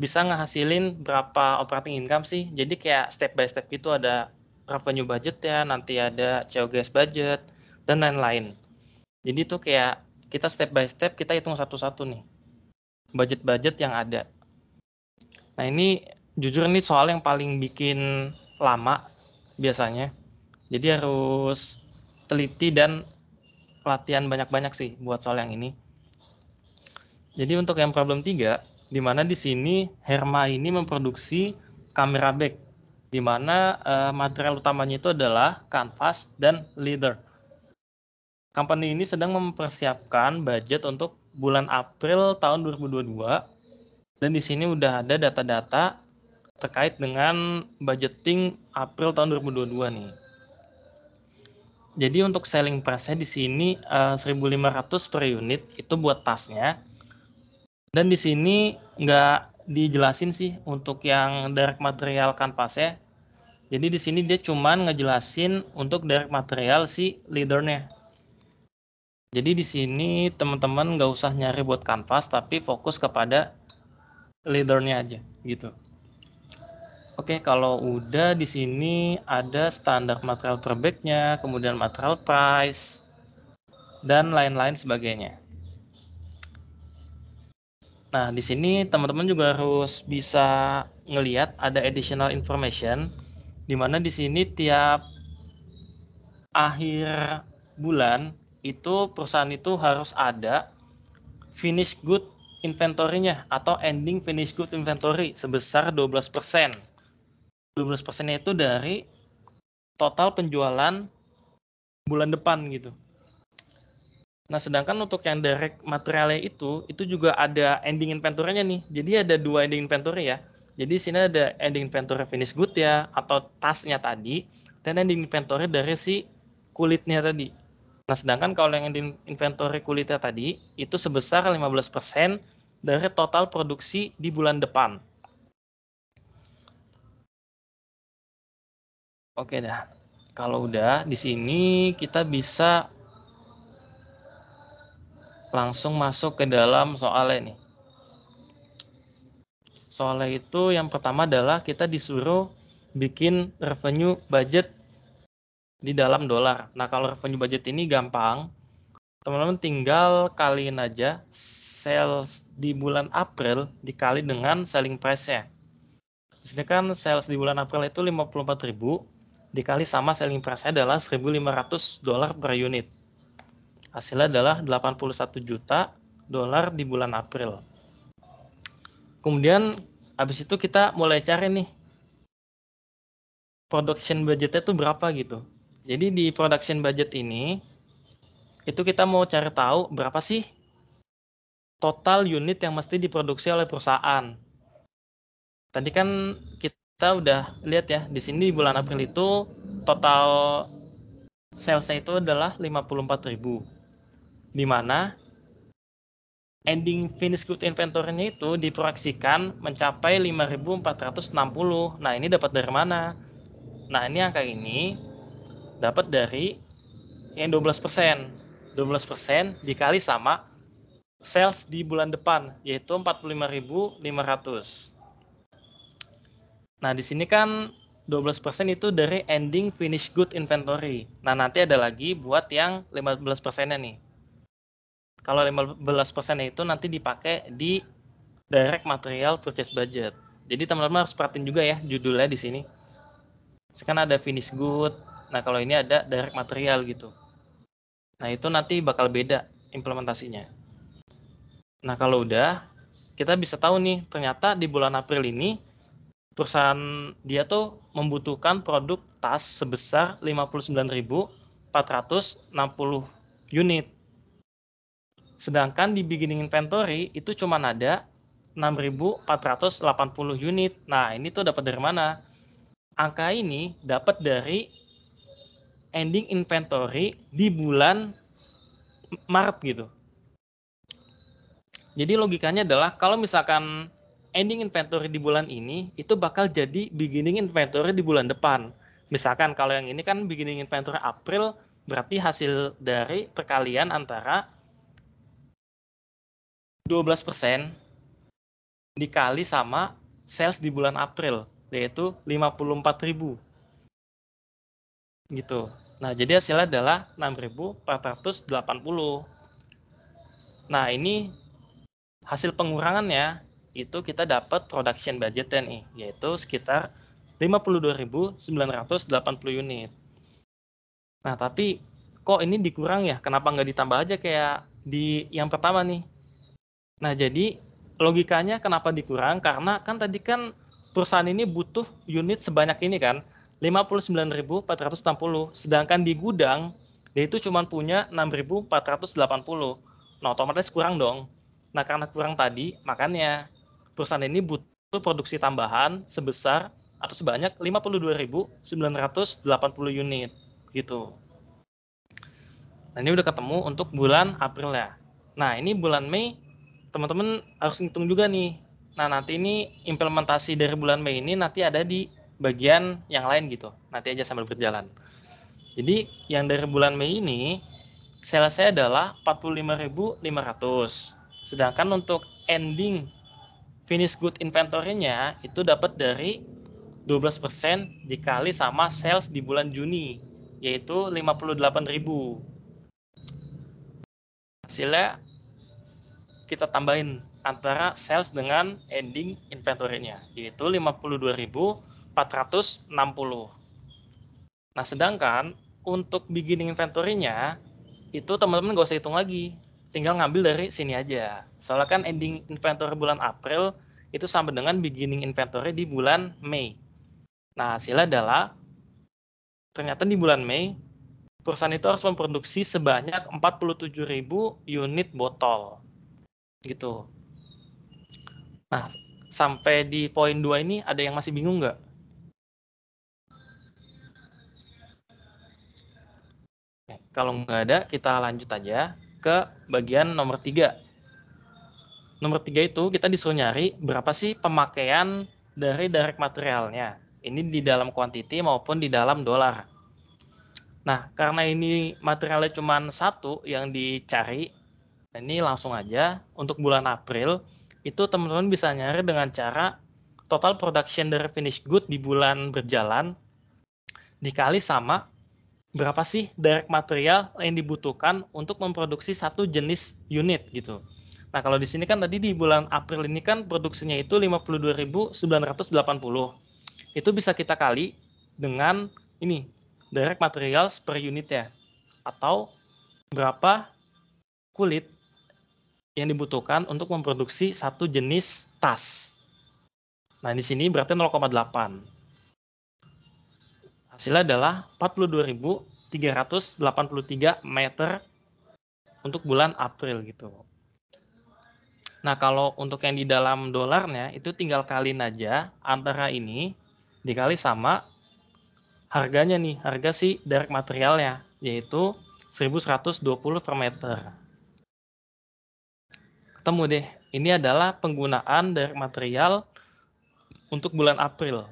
bisa ngehasilin berapa operating income sih. Jadi kayak step by step itu ada revenue budget ya, nanti ada COGS budget dan lain-lain. Jadi tuh kayak kita step by step kita hitung satu-satu nih budget-budget yang ada. Nah ini jujur ini soal yang paling bikin lama biasanya jadi harus teliti dan latihan banyak-banyak sih buat soal yang ini jadi untuk yang problem 3 di mana di sini Herma ini memproduksi kamera bag, di mana uh, material utamanya itu adalah kanvas dan leather. Company ini sedang mempersiapkan budget untuk bulan April tahun 2022 dan di sini udah ada data-data terkait dengan budgeting April tahun 2022 nih. Jadi untuk selling price-nya di sini uh, eh, 1.500 per unit itu buat tasnya. Dan di sini nggak dijelasin sih untuk yang direct material kanvasnya. Jadi di sini dia cuman ngejelasin untuk direct material si leadernya. Jadi di sini teman-teman nggak usah nyari buat kanvas tapi fokus kepada leadernya aja gitu. Oke, kalau udah di sini ada standar material per bagnya, kemudian material price, dan lain-lain sebagainya. Nah, di sini teman-teman juga harus bisa ngelihat ada additional information di mana di sini tiap akhir bulan itu perusahaan itu harus ada finish good inventory-nya atau ending finish good inventory sebesar 12%. 12 persennya itu dari total penjualan bulan depan gitu. Nah, sedangkan untuk yang direct materialnya itu, itu juga ada ending inventory-nya nih. Jadi ada dua ending inventory ya. Jadi sini ada ending inventory finish good ya, atau tasnya tadi, dan ending inventory dari si kulitnya tadi. Nah, sedangkan kalau yang ending inventory kulitnya tadi, itu sebesar 15% dari total produksi di bulan depan. Oke dah. Kalau udah di sini kita bisa langsung masuk ke dalam soalnya nih. Soalnya itu yang pertama adalah kita disuruh bikin revenue budget di dalam dolar. Nah, kalau revenue budget ini gampang. Teman-teman tinggal kaliin aja sales di bulan April dikali dengan selling price-nya. Di kan sales di bulan April itu 54.000 dikali sama selling price-nya adalah 1.500 dolar per unit. Hasilnya adalah 81 juta dolar di bulan April. Kemudian habis itu kita mulai cari nih production budgetnya itu berapa gitu. Jadi di production budget ini itu kita mau cari tahu berapa sih total unit yang mesti diproduksi oleh perusahaan. Tadi kan kita kita udah lihat ya di sini di bulan April itu total salesnya itu adalah 54.000 di mana ending finish good inventory-nya itu diproyeksikan mencapai 5.460. Nah, ini dapat dari mana? Nah, ini angka ini dapat dari yang 12%. 12% dikali sama sales di bulan depan yaitu 45.500. Nah, di sini kan 12% itu dari ending finish good inventory. Nah, nanti ada lagi buat yang 15%-nya nih. Kalau 15 itu nanti dipakai di direct material purchase budget. Jadi teman-teman harus perhatiin juga ya judulnya di sini. Sekarang ada finish good. Nah, kalau ini ada direct material gitu. Nah, itu nanti bakal beda implementasinya. Nah, kalau udah kita bisa tahu nih ternyata di bulan April ini perusahaan dia tuh membutuhkan produk tas sebesar 59.460 unit. Sedangkan di beginning inventory itu cuma ada 6.480 unit. Nah, ini tuh dapat dari mana? Angka ini dapat dari ending inventory di bulan Maret gitu. Jadi logikanya adalah kalau misalkan ending inventory di bulan ini itu bakal jadi beginning inventory di bulan depan. Misalkan kalau yang ini kan beginning inventory April berarti hasil dari perkalian antara 12% dikali sama sales di bulan April yaitu 54.000. Gitu. Nah, jadi hasilnya adalah 6.480. Nah, ini hasil pengurangannya itu kita dapat production budget nih, yaitu sekitar 52.980 unit. Nah, tapi kok ini dikurang ya? Kenapa nggak ditambah aja kayak di yang pertama nih? Nah, jadi logikanya kenapa dikurang? Karena kan tadi kan perusahaan ini butuh unit sebanyak ini kan, 59.460. Sedangkan di gudang, dia itu cuma punya 6.480. Nah, otomatis kurang dong. Nah, karena kurang tadi, makanya perusahaan ini butuh produksi tambahan sebesar atau sebanyak 52.980 unit gitu. Nah, ini udah ketemu untuk bulan April ya. Nah, ini bulan Mei teman-teman harus ngitung juga nih. Nah, nanti ini implementasi dari bulan Mei ini nanti ada di bagian yang lain gitu. Nanti aja sambil berjalan. Jadi, yang dari bulan Mei ini sales adalah 45.500. Sedangkan untuk ending Finish good inventory-nya itu dapat dari 12% dikali sama sales di bulan Juni yaitu 58.000. Hasilnya kita tambahin antara sales dengan ending inventory-nya yaitu 52.460. Nah, sedangkan untuk beginning inventory-nya itu teman-teman gak usah hitung lagi tinggal ngambil dari sini aja. Soalnya kan ending inventory bulan April itu sama dengan beginning inventory di bulan Mei. Nah, hasilnya adalah ternyata di bulan Mei perusahaan itu harus memproduksi sebanyak 47.000 unit botol. Gitu. Nah, sampai di poin 2 ini ada yang masih bingung nggak? Kalau nggak ada, kita lanjut aja ke bagian nomor tiga. Nomor tiga itu kita disuruh nyari berapa sih pemakaian dari direct materialnya. Ini di dalam quantity maupun di dalam dolar. Nah, karena ini materialnya cuma satu yang dicari, ini langsung aja untuk bulan April, itu teman-teman bisa nyari dengan cara total production dari finish good di bulan berjalan dikali sama berapa sih direct material yang dibutuhkan untuk memproduksi satu jenis unit gitu. Nah, kalau di sini kan tadi di bulan April ini kan produksinya itu 52.980. Itu bisa kita kali dengan ini direct materials per unit ya, atau berapa kulit yang dibutuhkan untuk memproduksi satu jenis tas. Nah, di sini berarti 0,8. Hasilnya adalah 42.383 meter untuk bulan April gitu. Nah, kalau untuk yang di dalam dolarnya itu tinggal kali aja antara ini dikali sama harganya nih, harga si direct materialnya yaitu 1120 per meter. Ketemu deh. Ini adalah penggunaan direct material untuk bulan April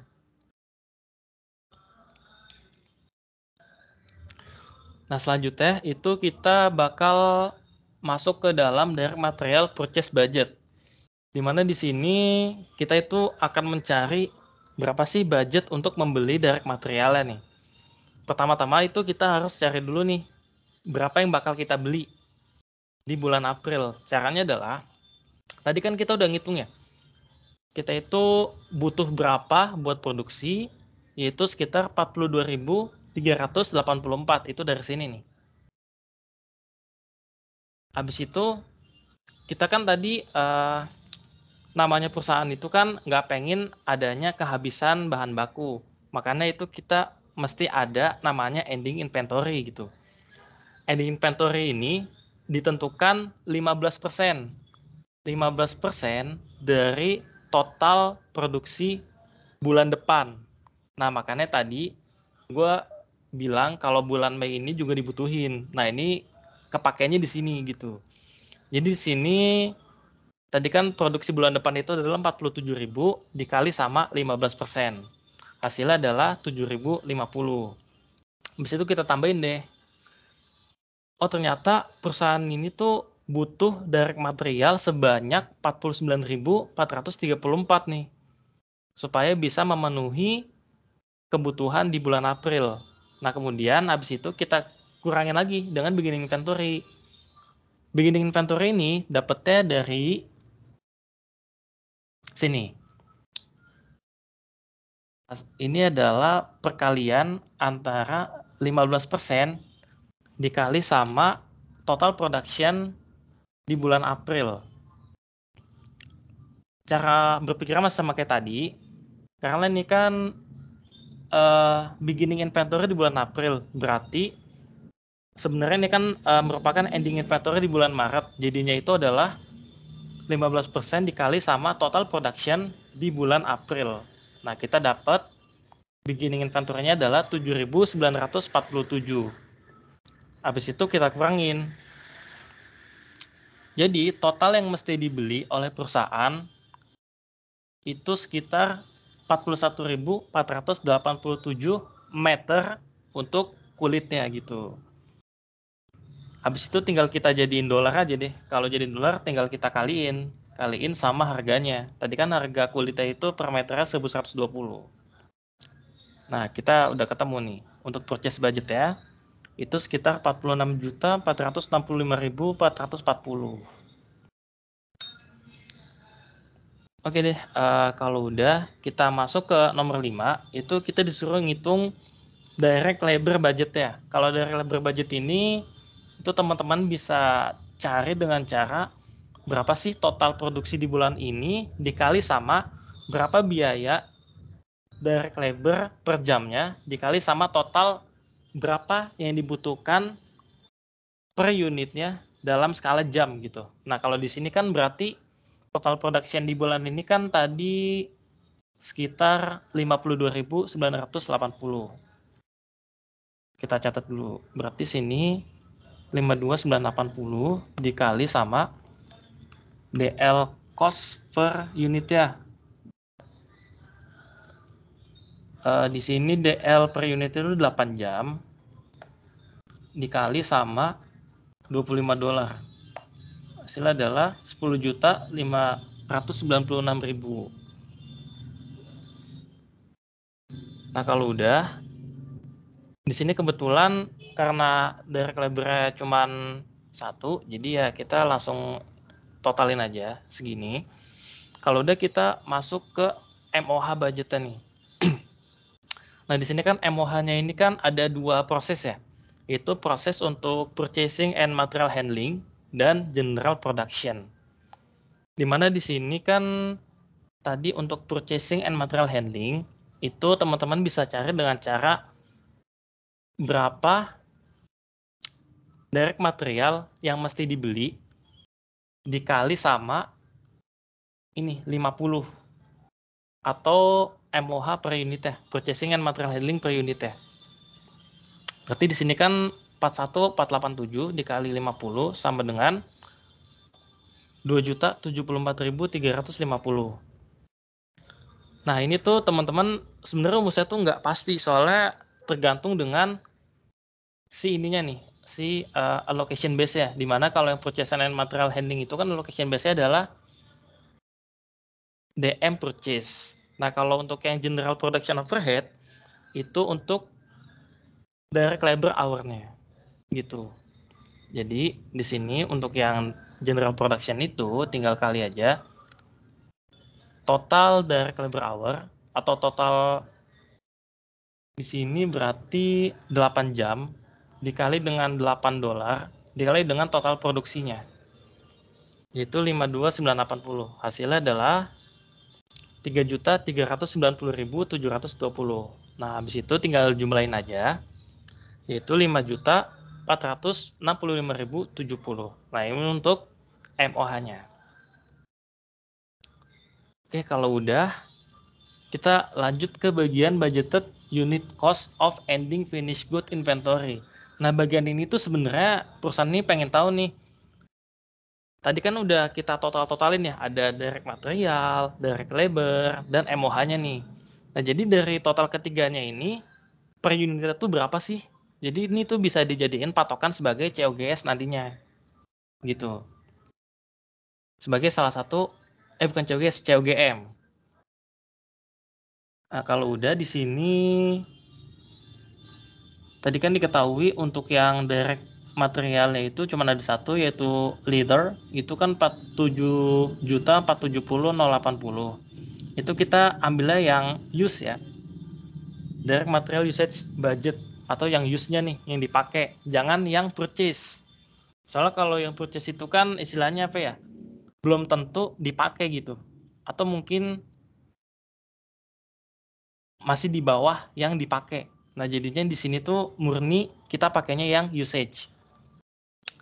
Nah, selanjutnya itu kita bakal masuk ke dalam dari material purchase budget. Di mana di sini kita itu akan mencari berapa sih budget untuk membeli direct materialnya nih. Pertama-tama itu kita harus cari dulu nih berapa yang bakal kita beli di bulan April. Caranya adalah tadi kan kita udah ngitung ya. Kita itu butuh berapa buat produksi yaitu sekitar 384 itu dari sini nih. Habis itu kita kan tadi uh, namanya perusahaan itu kan nggak pengen adanya kehabisan bahan baku. Makanya itu kita mesti ada namanya ending inventory gitu. Ending inventory ini ditentukan 15%. 15% dari total produksi bulan depan. Nah, makanya tadi gue bilang kalau bulan Mei ini juga dibutuhin. Nah, ini kepakainya di sini gitu. Jadi di sini tadi kan produksi bulan depan itu adalah 47 ribu dikali sama 15%. persen Hasilnya adalah 7.050. Habis itu kita tambahin deh. Oh, ternyata perusahaan ini tuh butuh direct material sebanyak 49.434 nih supaya bisa memenuhi kebutuhan di bulan April Nah kemudian habis itu kita kurangin lagi dengan beginning inventory. Beginning inventory ini dapetnya dari sini. Ini adalah perkalian antara 15% dikali sama total production di bulan April. Cara berpikirnya masih sama kayak tadi, karena ini kan uh, beginning inventory di bulan April. Berarti sebenarnya ini kan uh, merupakan ending inventory di bulan Maret. Jadinya itu adalah 15% dikali sama total production di bulan April. Nah, kita dapat beginning inventory-nya adalah 7.947. Habis itu kita kurangin. Jadi, total yang mesti dibeli oleh perusahaan itu sekitar 41.487 meter untuk kulitnya gitu. Habis itu tinggal kita jadiin dolar aja deh. Kalau jadiin dolar tinggal kita kaliin. Kaliin sama harganya. Tadi kan harga kulitnya itu per meternya 1120. Nah, kita udah ketemu nih. Untuk purchase budget ya, itu sekitar 46.465.440. Oke deh, uh, kalau udah kita masuk ke nomor 5, itu kita disuruh ngitung direct labor budget ya. Kalau direct labor budget ini, itu teman-teman bisa cari dengan cara berapa sih total produksi di bulan ini dikali sama berapa biaya direct labor per jamnya dikali sama total berapa yang dibutuhkan per unitnya dalam skala jam gitu. Nah kalau di sini kan berarti total production di bulan ini kan tadi sekitar 52.980. Kita catat dulu. Berarti sini 52.980 dikali sama DL cost per unit ya. Uh, di sini DL per unit itu 8 jam dikali sama 25 dolar hasilnya adalah 10 juta 596 ribu nah kalau udah di sini kebetulan karena direct labelnya cuma satu jadi ya kita langsung totalin aja segini kalau udah kita masuk ke MOH budgetnya nih nah di sini kan MOH-nya ini kan ada dua proses ya itu proses untuk purchasing and material handling dan general production. Dimana di sini kan tadi untuk purchasing and material handling itu teman-teman bisa cari dengan cara berapa direct material yang mesti dibeli dikali sama ini 50 atau MOH per unit ya, purchasing and material handling per unit ya. Berarti di sini kan 41487 dikali 50 sama dengan 2.074.350. Nah, ini tuh teman-teman sebenarnya rumusnya tuh nggak pasti soalnya tergantung dengan si ininya nih, si uh, allocation base ya. Dimana kalau yang purchase and material handling itu kan allocation base-nya adalah DM purchase. Nah, kalau untuk yang general production overhead itu untuk direct labor hour-nya gitu. Jadi di sini untuk yang general production itu tinggal kali aja total dari labor hour atau total di sini berarti 8 jam dikali dengan 8 dolar dikali dengan total produksinya yaitu 52980 hasilnya adalah 3.390.720 nah habis itu tinggal jumlahin aja yaitu 5 juta 465.070. Nah, ini untuk MOH-nya. Oke, kalau udah, kita lanjut ke bagian budgeted unit cost of ending finished good inventory. Nah, bagian ini tuh sebenarnya perusahaan ini pengen tahu nih, Tadi kan udah kita total-totalin ya, ada direct material, direct labor, dan MOH-nya nih. Nah, jadi dari total ketiganya ini, per unit itu berapa sih? Jadi ini tuh bisa dijadiin patokan sebagai COGS nantinya. Gitu. Sebagai salah satu eh bukan COGS, COGM. Nah, kalau udah di sini tadi kan diketahui untuk yang direct materialnya itu cuma ada satu yaitu leader itu kan 47 juta 470 itu kita ambilnya yang use ya direct material usage budget atau yang use-nya nih yang dipakai jangan yang purchase soalnya kalau yang purchase itu kan istilahnya apa ya belum tentu dipakai gitu atau mungkin masih di bawah yang dipakai nah jadinya di sini tuh murni kita pakainya yang usage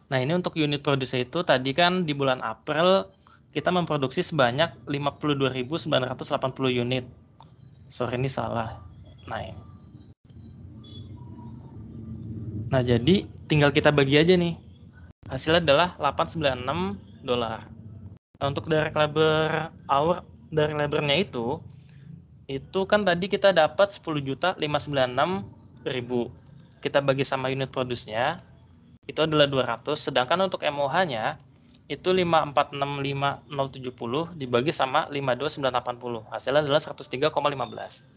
nah ini untuk unit produksi itu tadi kan di bulan April kita memproduksi sebanyak 52.980 unit sorry ini salah nah, ini. Nah, jadi tinggal kita bagi aja nih. Hasilnya adalah 896 dolar. Nah, untuk direct labor hour direct labornya itu itu kan tadi kita dapat 10 juta 596 ribu. Kita bagi sama unit produsnya itu adalah 200, sedangkan untuk MOH-nya itu 5465070 dibagi sama 52980. Hasilnya adalah 103,15.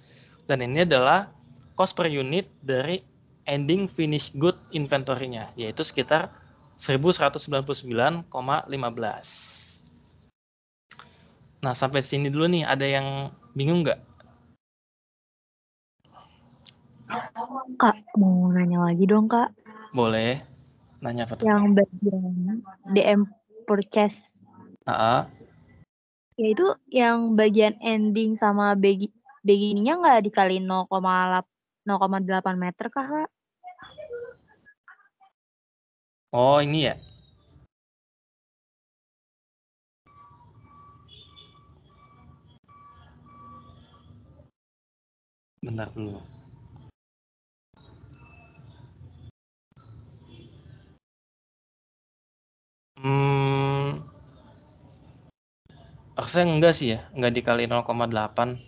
Dan ini adalah cost per unit dari ending finish good inventory-nya, yaitu sekitar 1199,15. Nah, sampai sini dulu nih, ada yang bingung nggak? Kak, mau nanya lagi dong, Kak. Boleh. Nanya apa tuh? Yang bagian DM purchase. Uh Yaitu yang bagian ending sama begininya nya nggak dikali 0,8 meter, Kak? Oh, ini ya. Bentar dulu. Hmm, harusnya enggak sih ya, enggak dikali 0,8.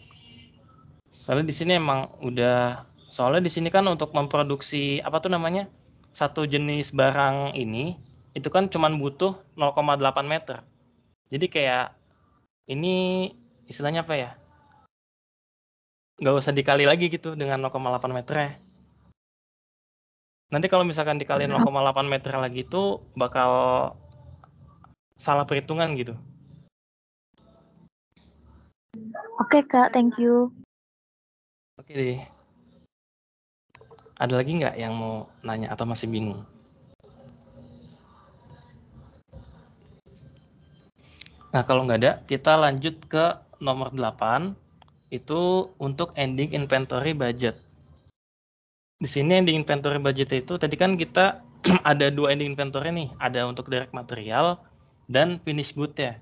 Soalnya di sini emang udah, soalnya di sini kan untuk memproduksi apa tuh namanya? satu jenis barang ini itu kan cuman butuh 0,8 meter. Jadi kayak ini istilahnya apa ya? Gak usah dikali lagi gitu dengan 0,8 ya Nanti kalau misalkan dikali 0,8 iya. meter lagi itu bakal salah perhitungan gitu. Oke kak, thank you. Oke deh. Ada lagi nggak yang mau nanya atau masih bingung? Nah, kalau nggak ada, kita lanjut ke nomor 8, itu untuk ending inventory budget. Di sini ending inventory budget itu, tadi kan kita ada dua ending inventory nih, ada untuk direct material dan finish good ya.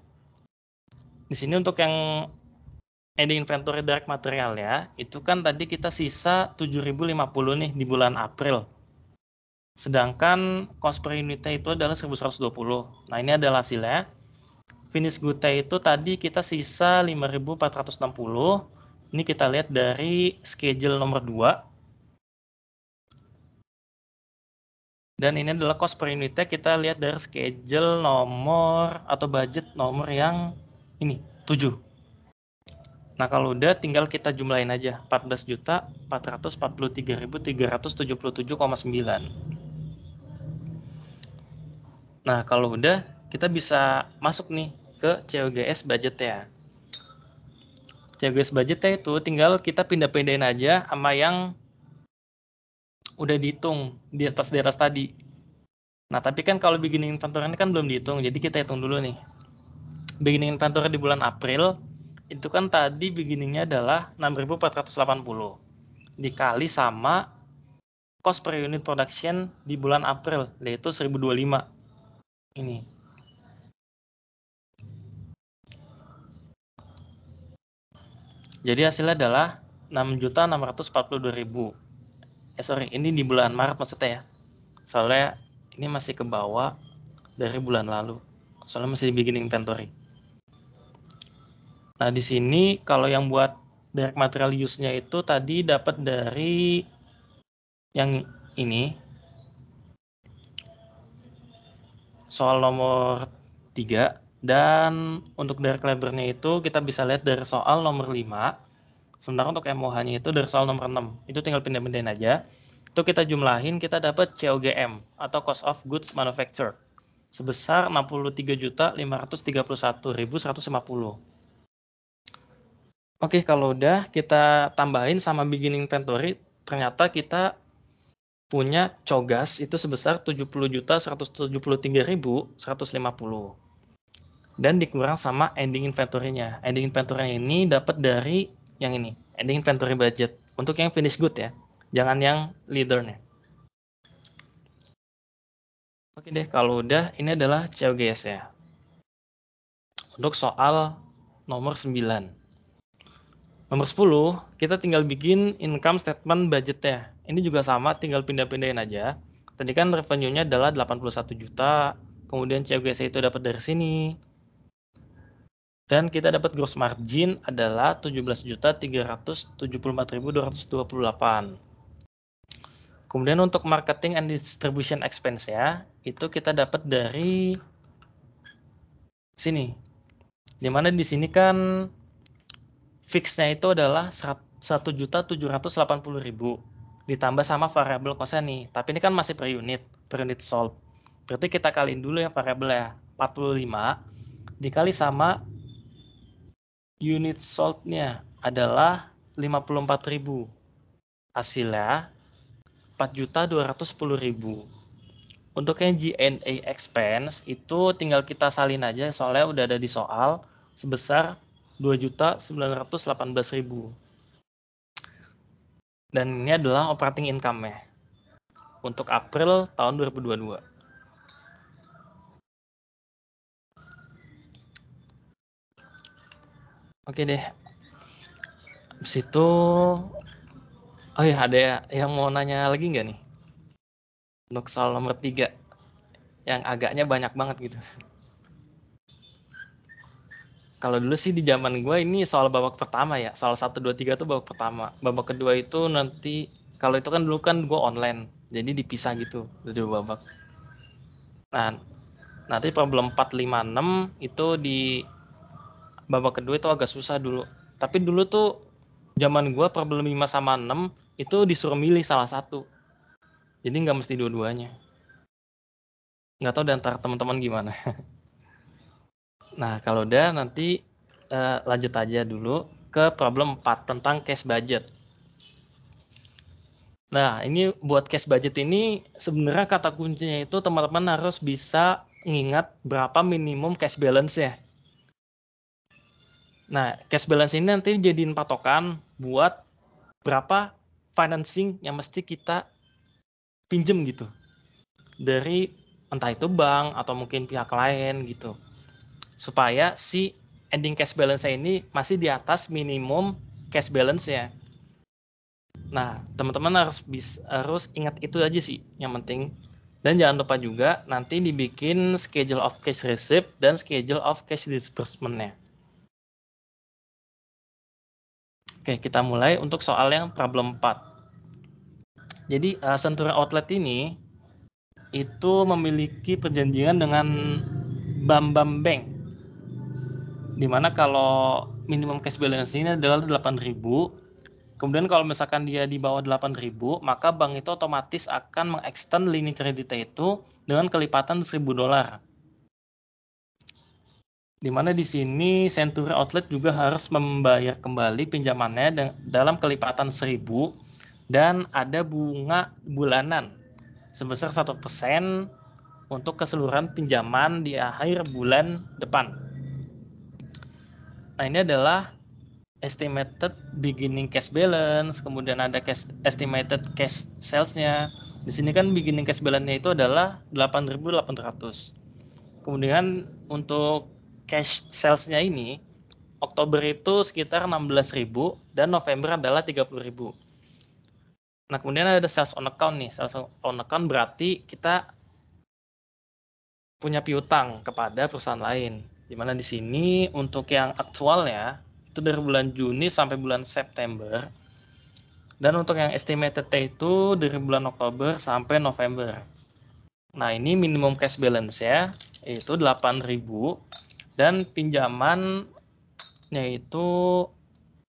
Di sini untuk yang ending inventory direct material ya, itu kan tadi kita sisa 7050 nih di bulan April. Sedangkan cost per unitnya itu adalah 1120. Nah, ini adalah hasilnya. Finish good itu tadi kita sisa 5460. Ini kita lihat dari schedule nomor 2. Dan ini adalah cost per unitnya kita lihat dari schedule nomor atau budget nomor yang ini, 7. Nah kalau udah tinggal kita jumlahin aja 14 juta 443.377,9. Nah kalau udah kita bisa masuk nih ke COGS budget ya. COGS budget ya itu tinggal kita pindah-pindahin aja sama yang udah dihitung di atas di atas tadi. Nah tapi kan kalau beginning inventory kan belum dihitung, jadi kita hitung dulu nih. Beginning inventory di bulan April itu kan tadi beginningnya adalah 6480 dikali sama cost per unit production di bulan April yaitu 1025 ini jadi hasilnya adalah 6.642.000 eh sorry ini di bulan Maret maksudnya ya soalnya ini masih ke bawah dari bulan lalu soalnya masih di beginning inventory Nah, di sini kalau yang buat direct material use-nya itu tadi dapat dari yang ini soal nomor 3 dan untuk direct labor-nya itu kita bisa lihat dari soal nomor 5 sementara untuk MOH-nya itu dari soal nomor 6 itu tinggal pindah-pindahin aja itu kita jumlahin kita dapat COGM atau cost of goods manufactured sebesar 63.531.150 Oke, kalau udah kita tambahin sama beginning inventory, ternyata kita punya cogas itu sebesar juta 70.173.150 dan dikurang sama ending inventory-nya. Ending inventory ini dapat dari yang ini, ending inventory budget untuk yang finish good ya. Jangan yang leader-nya. Oke deh, kalau udah ini adalah COGS ya. Untuk soal nomor 9. Nomor 10, kita tinggal bikin income statement budgetnya. Ini juga sama, tinggal pindah-pindahin aja. Tadi kan revenue-nya adalah 81 juta, kemudian CGS itu dapat dari sini. Dan kita dapat gross margin adalah 17.374.228. Kemudian untuk marketing and distribution expense ya, itu kita dapat dari sini. Dimana di sini kan fixnya itu adalah 1.780.000 ditambah sama variable kosnya nih. Tapi ini kan masih per unit, per unit sold. Berarti kita kaliin dulu yang variable variabelnya 45 dikali sama unit soldnya adalah 54.000. Hasilnya 4.210.000. Untuk yang gna expense itu tinggal kita salin aja soalnya udah ada di soal sebesar 2.918.000. Dan ini adalah operating income-nya untuk April tahun 2022. Oke deh. Habis itu Oh iya, ada yang mau nanya lagi nggak nih? Untuk soal nomor tiga, yang agaknya banyak banget gitu. Kalau dulu sih di zaman gue ini soal babak pertama ya, soal satu dua tiga tuh babak pertama. Babak kedua itu nanti kalau itu kan dulu kan gue online, jadi dipisah gitu dari babak. Nah, nanti problem 4 5 enam itu di babak kedua itu agak susah dulu. Tapi dulu tuh zaman gue problem 5 sama enam itu disuruh milih salah satu. Jadi nggak mesti dua-duanya. Nggak tahu dan teman-teman gimana. Nah, kalau udah nanti uh, lanjut aja dulu ke problem 4 tentang cash budget. Nah, ini buat cash budget ini sebenarnya kata kuncinya itu teman-teman harus bisa ngingat berapa minimum cash balance ya. Nah, cash balance ini nanti jadiin patokan buat berapa financing yang mesti kita pinjem gitu dari entah itu bank atau mungkin pihak lain gitu supaya si ending cash balance ini masih di atas minimum cash balance ya. Nah, teman-teman harus bis, harus ingat itu aja sih yang penting. Dan jangan lupa juga nanti dibikin schedule of cash receipt dan schedule of cash disbursement-nya. Oke, kita mulai untuk soal yang problem 4. Jadi, uh, eh, Century Outlet ini itu memiliki perjanjian dengan Bambam Bank dimana kalau minimum cash balance ini adalah 8000 kemudian kalau misalkan dia di bawah 8000 maka bank itu otomatis akan mengextend lini kreditnya itu dengan kelipatan 1000 dolar dimana di sini Century Outlet juga harus membayar kembali pinjamannya dalam kelipatan 1000 dan ada bunga bulanan sebesar satu untuk keseluruhan pinjaman di akhir bulan depan. Nah, ini adalah estimated beginning cash balance, kemudian ada cash, estimated cash salesnya. Di sini kan beginning cash balance-nya itu adalah 8.800. Kemudian untuk cash sales-nya ini Oktober itu sekitar 16.000 dan November adalah 30.000. Nah, kemudian ada sales on account nih. Sales on account berarti kita punya piutang kepada perusahaan lain. Dimana di sini untuk yang aktualnya itu dari bulan Juni sampai bulan September. Dan untuk yang estimated T itu dari bulan Oktober sampai November. Nah, ini minimum cash balance ya, yaitu 8.000 dan pinjaman itu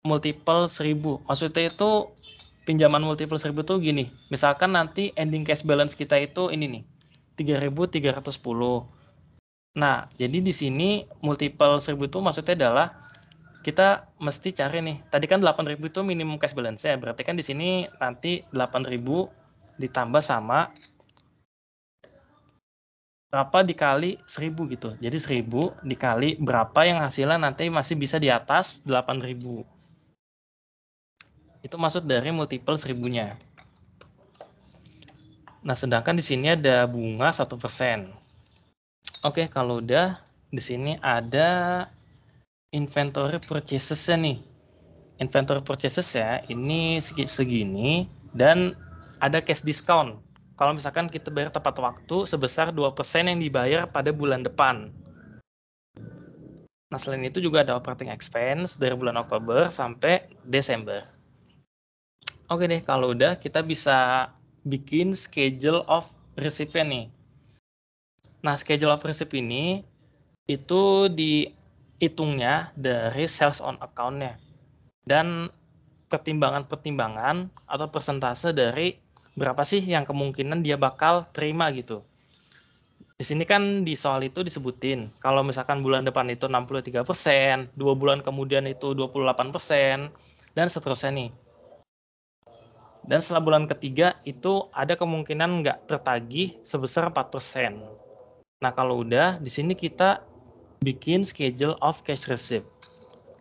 multiple 1000. Maksudnya itu pinjaman multiple 1000 tuh gini. Misalkan nanti ending cash balance kita itu ini nih. 3310 Nah, jadi di sini multiple 1000 itu maksudnya adalah kita mesti cari nih. Tadi kan 8000 itu minimum cash balance ya. Berarti kan di sini nanti 8000 ditambah sama berapa dikali 1000 gitu. Jadi 1000 dikali berapa yang hasilnya nanti masih bisa di atas 8000. Itu maksud dari multiple 1000-nya. Nah, sedangkan di sini ada bunga 1%. Oke, okay, kalau udah di sini ada inventory purchases ya nih. Inventory purchases ya, ini segi segini dan ada cash discount. Kalau misalkan kita bayar tepat waktu sebesar 2% yang dibayar pada bulan depan. Nah, selain itu juga ada operating expense dari bulan Oktober sampai Desember. Oke deh, kalau udah kita bisa bikin schedule of receive nih. Nah, schedule of receipt ini itu dihitungnya dari sales on account-nya. Dan pertimbangan-pertimbangan atau persentase dari berapa sih yang kemungkinan dia bakal terima gitu. Di sini kan di soal itu disebutin, kalau misalkan bulan depan itu 63%, dua bulan kemudian itu 28%, dan seterusnya nih. Dan setelah bulan ketiga itu ada kemungkinan nggak tertagih sebesar 4%. Nah, kalau udah, di sini kita bikin schedule of cash receipt.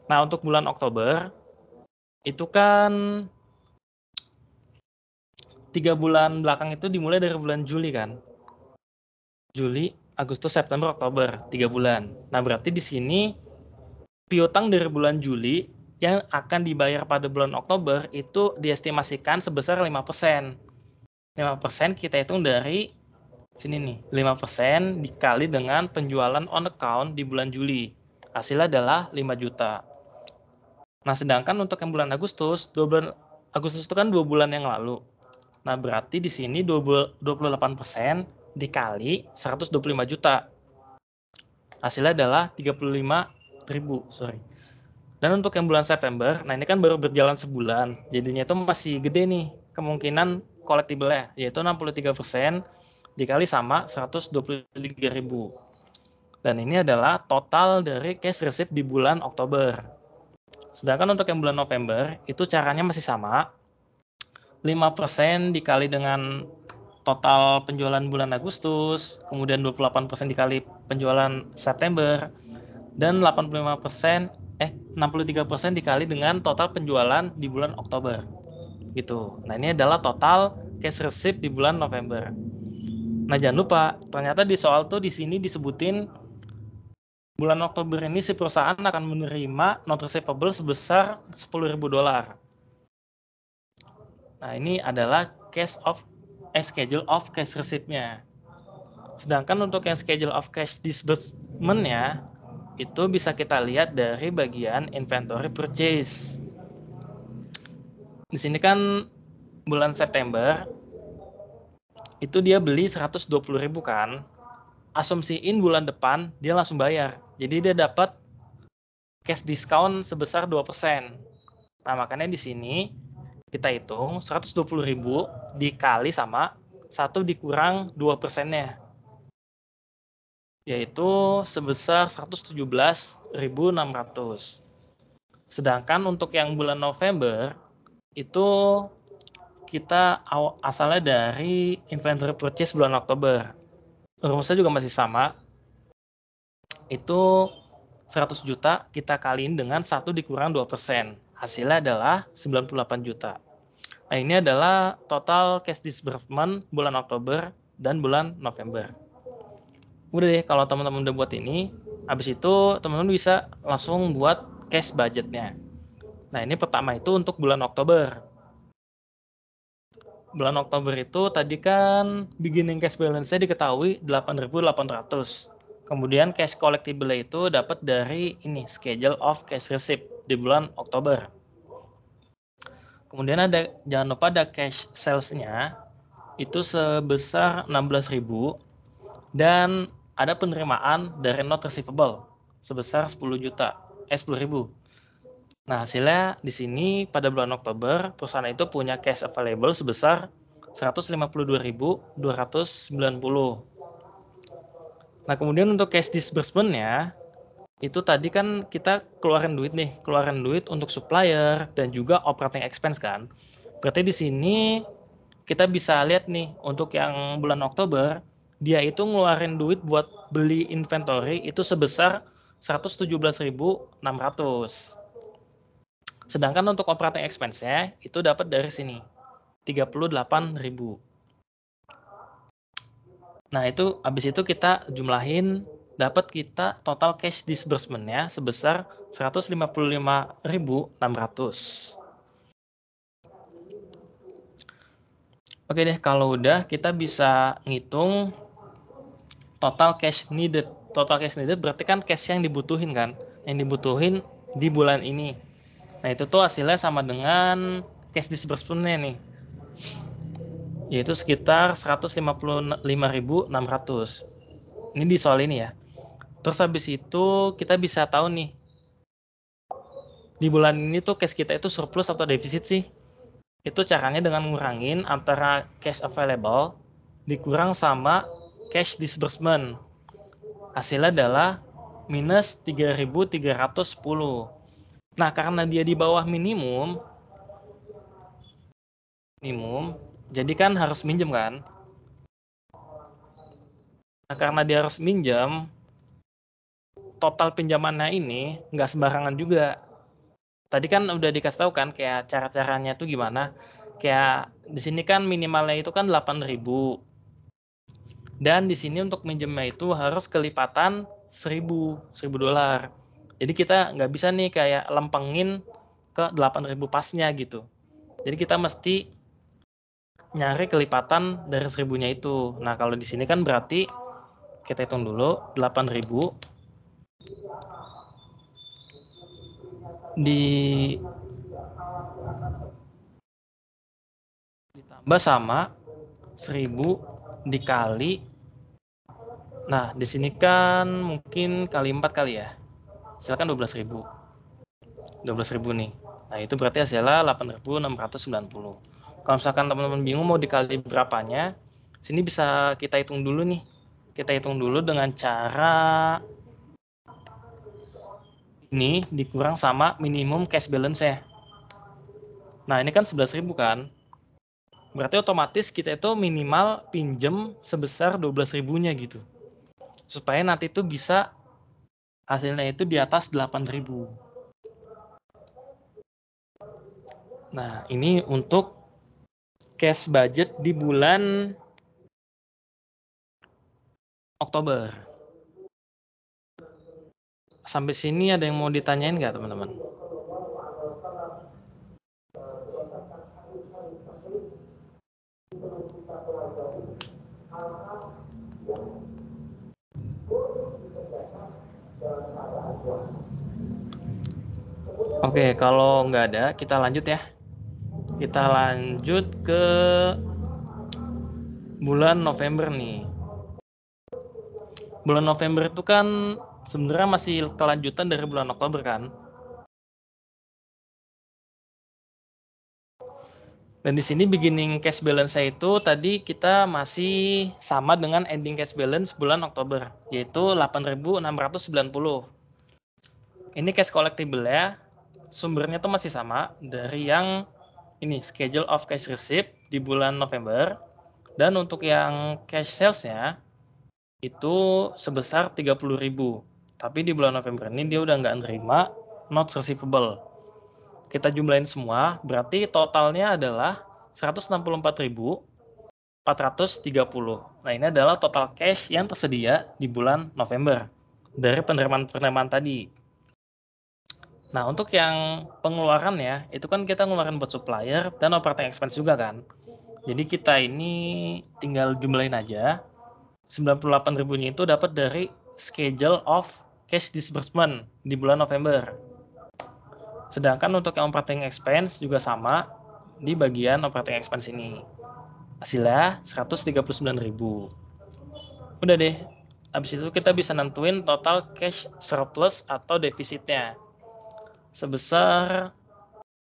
Nah, untuk bulan Oktober, itu kan tiga bulan belakang itu dimulai dari bulan Juli kan? Juli, Agustus, September, Oktober, tiga bulan. Nah, berarti di sini piutang dari bulan Juli yang akan dibayar pada bulan Oktober itu diestimasikan sebesar 5%. 5% kita hitung dari sini nih 5% dikali dengan penjualan on account di bulan Juli hasilnya adalah 5 juta nah sedangkan untuk yang bulan Agustus 2 bulan Agustus itu kan dua bulan yang lalu nah berarti di sini 28% dikali 125 juta hasilnya adalah 35 ribu sorry dan untuk yang bulan September, nah ini kan baru berjalan sebulan, jadinya itu masih gede nih kemungkinan collectible-nya, yaitu 63% dikali sama 123.000. Dan ini adalah total dari cash receipt di bulan Oktober. Sedangkan untuk yang bulan November, itu caranya masih sama. 5% dikali dengan total penjualan bulan Agustus, kemudian 28% dikali penjualan September, dan 85% eh 63% dikali dengan total penjualan di bulan Oktober. Gitu. Nah, ini adalah total cash receipt di bulan November. Nah jangan gitu. lupa ternyata di soal tuh di sini disebutin bulan Oktober ini si perusahaan akan menerima not receivable sebesar 10.000 dolar. Nah ini adalah case of eh, schedule of cash receipt-nya. Sedangkan untuk yang schedule of cash disbursement-nya itu bisa kita lihat dari bagian inventory purchase. Di sini kan bulan September itu dia beli 120 ribu kan asumsiin bulan depan dia langsung bayar jadi dia dapat cash discount sebesar 2% nah makanya di sini kita hitung 120 ribu dikali sama satu dikurang 2 persennya yaitu sebesar 117.600 sedangkan untuk yang bulan November itu kita asalnya dari inventory purchase bulan Oktober. Rumusnya juga masih sama. Itu 100 juta kita kaliin dengan 1 dikurang 2%. Hasilnya adalah 98 juta. Nah, ini adalah total cash disbursement bulan Oktober dan bulan November. Udah deh, kalau teman-teman udah buat ini, habis itu teman-teman bisa langsung buat cash budgetnya. Nah, ini pertama itu untuk bulan Oktober bulan Oktober itu tadi kan beginning cash balance-nya diketahui 8.800. Kemudian cash collectible itu dapat dari ini schedule of cash receipt di bulan Oktober. Kemudian ada jangan lupa ada cash sales-nya itu sebesar 16.000 dan ada penerimaan dari not receivable sebesar 10 juta eh 10.000. Nah, hasilnya di sini pada bulan Oktober, perusahaan itu punya cash available sebesar 152.290. Nah, kemudian untuk cash disbursement-nya, itu tadi kan kita keluarin duit nih, keluarin duit untuk supplier dan juga operating expense kan. Berarti di sini kita bisa lihat nih untuk yang bulan Oktober, dia itu ngeluarin duit buat beli inventory itu sebesar 117.600. Sedangkan untuk operating expense-nya itu dapat dari sini. 38.000. Nah, itu habis itu kita jumlahin dapat kita total cash disbursement-nya sebesar 155.600. Oke deh, kalau udah kita bisa ngitung total cash needed. Total cash needed berarti kan cash yang dibutuhin kan? Yang dibutuhin di bulan ini. Nah itu tuh hasilnya sama dengan cash disbursementnya nih yaitu sekitar 155.600 ini di soal ini ya terus habis itu kita bisa tahu nih di bulan ini tuh cash kita itu surplus atau defisit sih itu caranya dengan ngurangin antara cash available dikurang sama cash disbursement hasilnya adalah minus 3.310 Nah, karena dia di bawah minimum minimum, jadi kan harus minjem kan? Nah, karena dia harus minjem, total pinjamannya ini nggak sembarangan juga. Tadi kan udah dikasih tahu kan kayak cara-caranya tuh gimana? Kayak di sini kan minimalnya itu kan ribu, Dan di sini untuk minjemnya itu harus kelipatan 1000, 1000 dolar. Jadi kita nggak bisa nih kayak lempengin ke 8000 pasnya gitu. Jadi kita mesti nyari kelipatan dari seribunya itu. Nah, kalau di sini kan berarti kita hitung dulu 8000 di ditambah sama 1000 dikali Nah, di sini kan mungkin kali empat kali ya silakan 12.000 12.000 nih nah itu berarti hasilnya 8.690 kalau misalkan teman-teman bingung mau dikali berapanya sini bisa kita hitung dulu nih kita hitung dulu dengan cara ini dikurang sama minimum cash balance ya nah ini kan 11.000 kan berarti otomatis kita itu minimal pinjem sebesar 12 ribunya gitu supaya nanti itu bisa hasilnya itu di atas 8000. Nah, ini untuk cash budget di bulan Oktober. Sampai sini ada yang mau ditanyain nggak teman-teman? Oke, kalau nggak ada, kita lanjut ya. Kita lanjut ke bulan November nih. Bulan November itu kan sebenarnya masih kelanjutan dari bulan Oktober kan. Dan di sini beginning cash balance saya itu tadi kita masih sama dengan ending cash balance bulan Oktober, yaitu 8.690. Ini cash collectible ya, sumbernya itu masih sama dari yang ini schedule of cash receipt di bulan November dan untuk yang cash salesnya itu sebesar 30.000 tapi di bulan November ini dia udah nggak nerima not receivable kita jumlahin semua berarti totalnya adalah 164.430 nah ini adalah total cash yang tersedia di bulan November dari penerimaan-penerimaan tadi Nah, untuk yang pengeluaran ya, itu kan kita ngeluarin buat supplier dan operating expense juga kan. Jadi kita ini tinggal jumlahin aja. 98 ribunya itu dapat dari schedule of cash disbursement di bulan November. Sedangkan untuk yang operating expense juga sama di bagian operating expense ini. Hasilnya 139 Udah deh, habis itu kita bisa nentuin total cash surplus atau defisitnya sebesar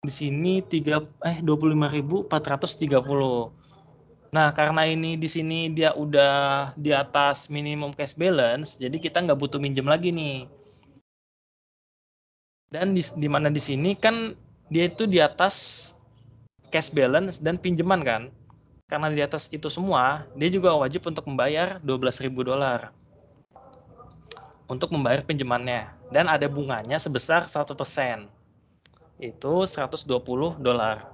di sini 3 eh 25.430. Nah, karena ini di sini dia udah di atas minimum cash balance, jadi kita nggak butuh minjem lagi nih. Dan di, di mana di sini kan dia itu di atas cash balance dan pinjaman kan. Karena di atas itu semua, dia juga wajib untuk membayar 12.000 dolar untuk membayar pinjamannya dan ada bunganya sebesar 100%. Itu 120 dolar.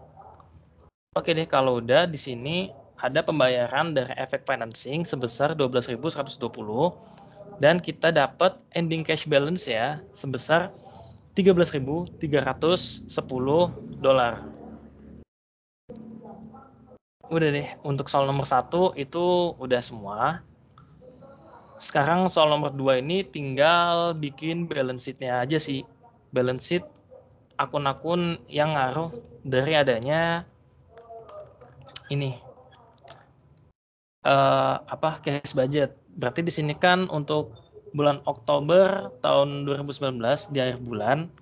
Oke deh, kalau udah di sini ada pembayaran dari efek financing sebesar 12.120 dan kita dapat ending cash balance ya sebesar 13.310 dolar. Udah deh, untuk soal nomor satu itu udah semua sekarang soal nomor dua ini tinggal bikin balance sheet-nya aja sih. Balance sheet akun-akun yang ngaruh dari adanya ini uh, apa cash budget. Berarti di sini kan untuk bulan Oktober tahun 2019 di akhir bulan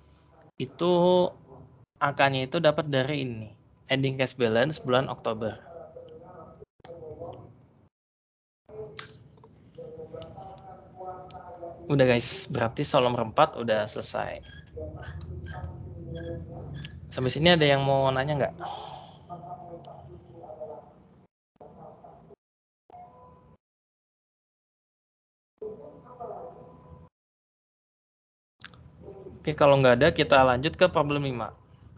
itu angkanya itu dapat dari ini ending cash balance bulan Oktober. Udah guys, berarti soal nomor 4 udah selesai. Sampai sini ada yang mau nanya nggak? Oke, kalau nggak ada kita lanjut ke problem 5.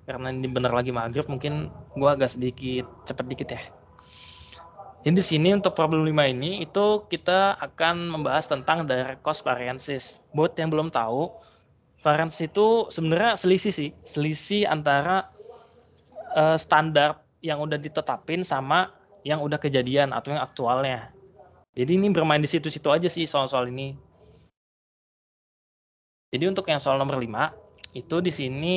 Karena ini benar lagi maghrib, mungkin gua agak sedikit cepet dikit ya. Jadi di sini untuk problem 5 ini itu kita akan membahas tentang direct cost variances. Buat yang belum tahu, variance itu sebenarnya selisih sih, selisih antara uh, standar yang udah ditetapin sama yang udah kejadian atau yang aktualnya. Jadi ini bermain di situ-situ aja sih soal-soal ini. Jadi untuk yang soal nomor 5 itu di sini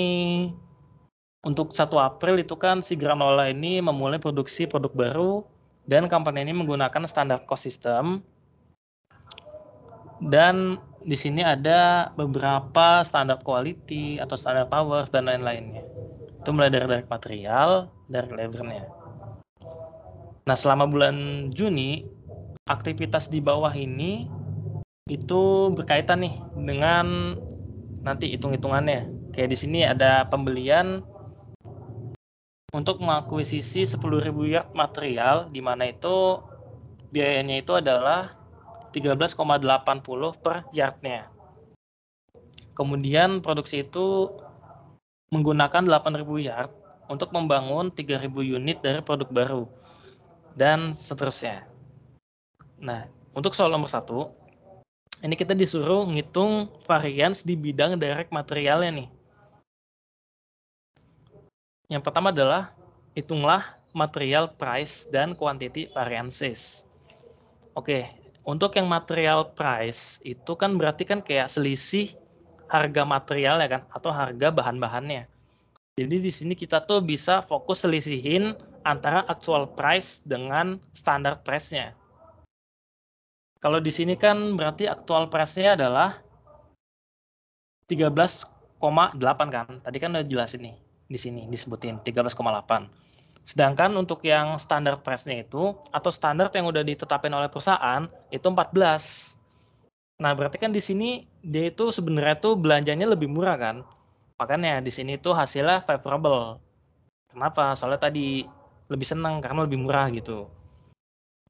untuk 1 April itu kan si Granola ini memulai produksi produk baru dan company ini menggunakan standar cost system dan di sini ada beberapa standar quality atau standar power dan lain-lainnya itu mulai dari dari material dari labornya nah selama bulan Juni aktivitas di bawah ini itu berkaitan nih dengan nanti hitung-hitungannya kayak di sini ada pembelian untuk mengakuisisi 10.000 yard material di mana itu biayanya itu adalah 13,80 per yardnya. Kemudian produksi itu menggunakan 8.000 yard untuk membangun 3.000 unit dari produk baru dan seterusnya. Nah, untuk soal nomor satu, ini kita disuruh ngitung varians di bidang direct materialnya nih. Yang pertama adalah hitunglah material price dan quantity variances. Oke, untuk yang material price itu kan berarti kan kayak selisih harga material ya kan atau harga bahan-bahannya. Jadi di sini kita tuh bisa fokus selisihin antara actual price dengan standard price-nya. Kalau di sini kan berarti actual price-nya adalah 13,8 kan. Tadi kan udah ini. 13,8 di sini disebutin 13,8. Sedangkan untuk yang standar price-nya itu atau standar yang udah ditetapkan oleh perusahaan itu 14. Nah, berarti kan di sini dia itu sebenarnya tuh belanjanya lebih murah kan? Makanya di sini tuh hasilnya favorable. Kenapa? Soalnya tadi lebih senang karena lebih murah gitu.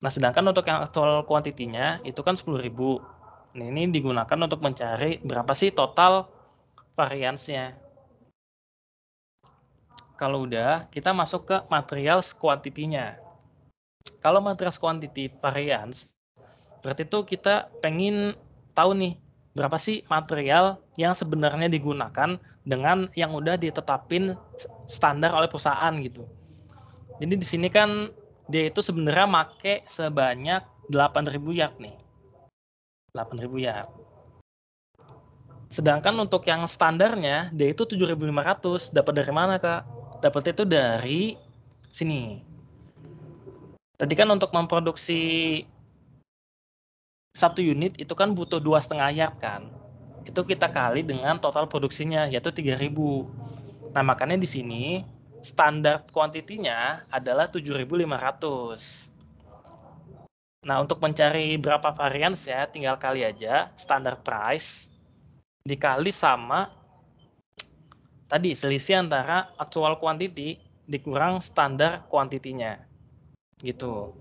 Nah, sedangkan untuk yang actual quantity-nya itu kan 10.000. Nah, ini digunakan untuk mencari berapa sih total variansnya kalau udah, kita masuk ke material quantity-nya. Kalau material quantity variance, berarti itu kita pengen tahu nih, berapa sih material yang sebenarnya digunakan dengan yang udah ditetapin standar oleh perusahaan gitu. Jadi di sini kan dia itu sebenarnya make sebanyak 8.000 yard nih. 8.000 yard. Sedangkan untuk yang standarnya dia itu 7.500. Dapat dari mana, Kak? dapetnya itu dari sini. Tadi kan untuk memproduksi satu unit itu kan butuh dua setengah yard kan. Itu kita kali dengan total produksinya yaitu 3000. Nah, makanya di sini standar kuantitinya adalah 7500. Nah, untuk mencari berapa ya tinggal kali aja standar price dikali sama tadi selisih antara actual quantity dikurang standar kuantitinya gitu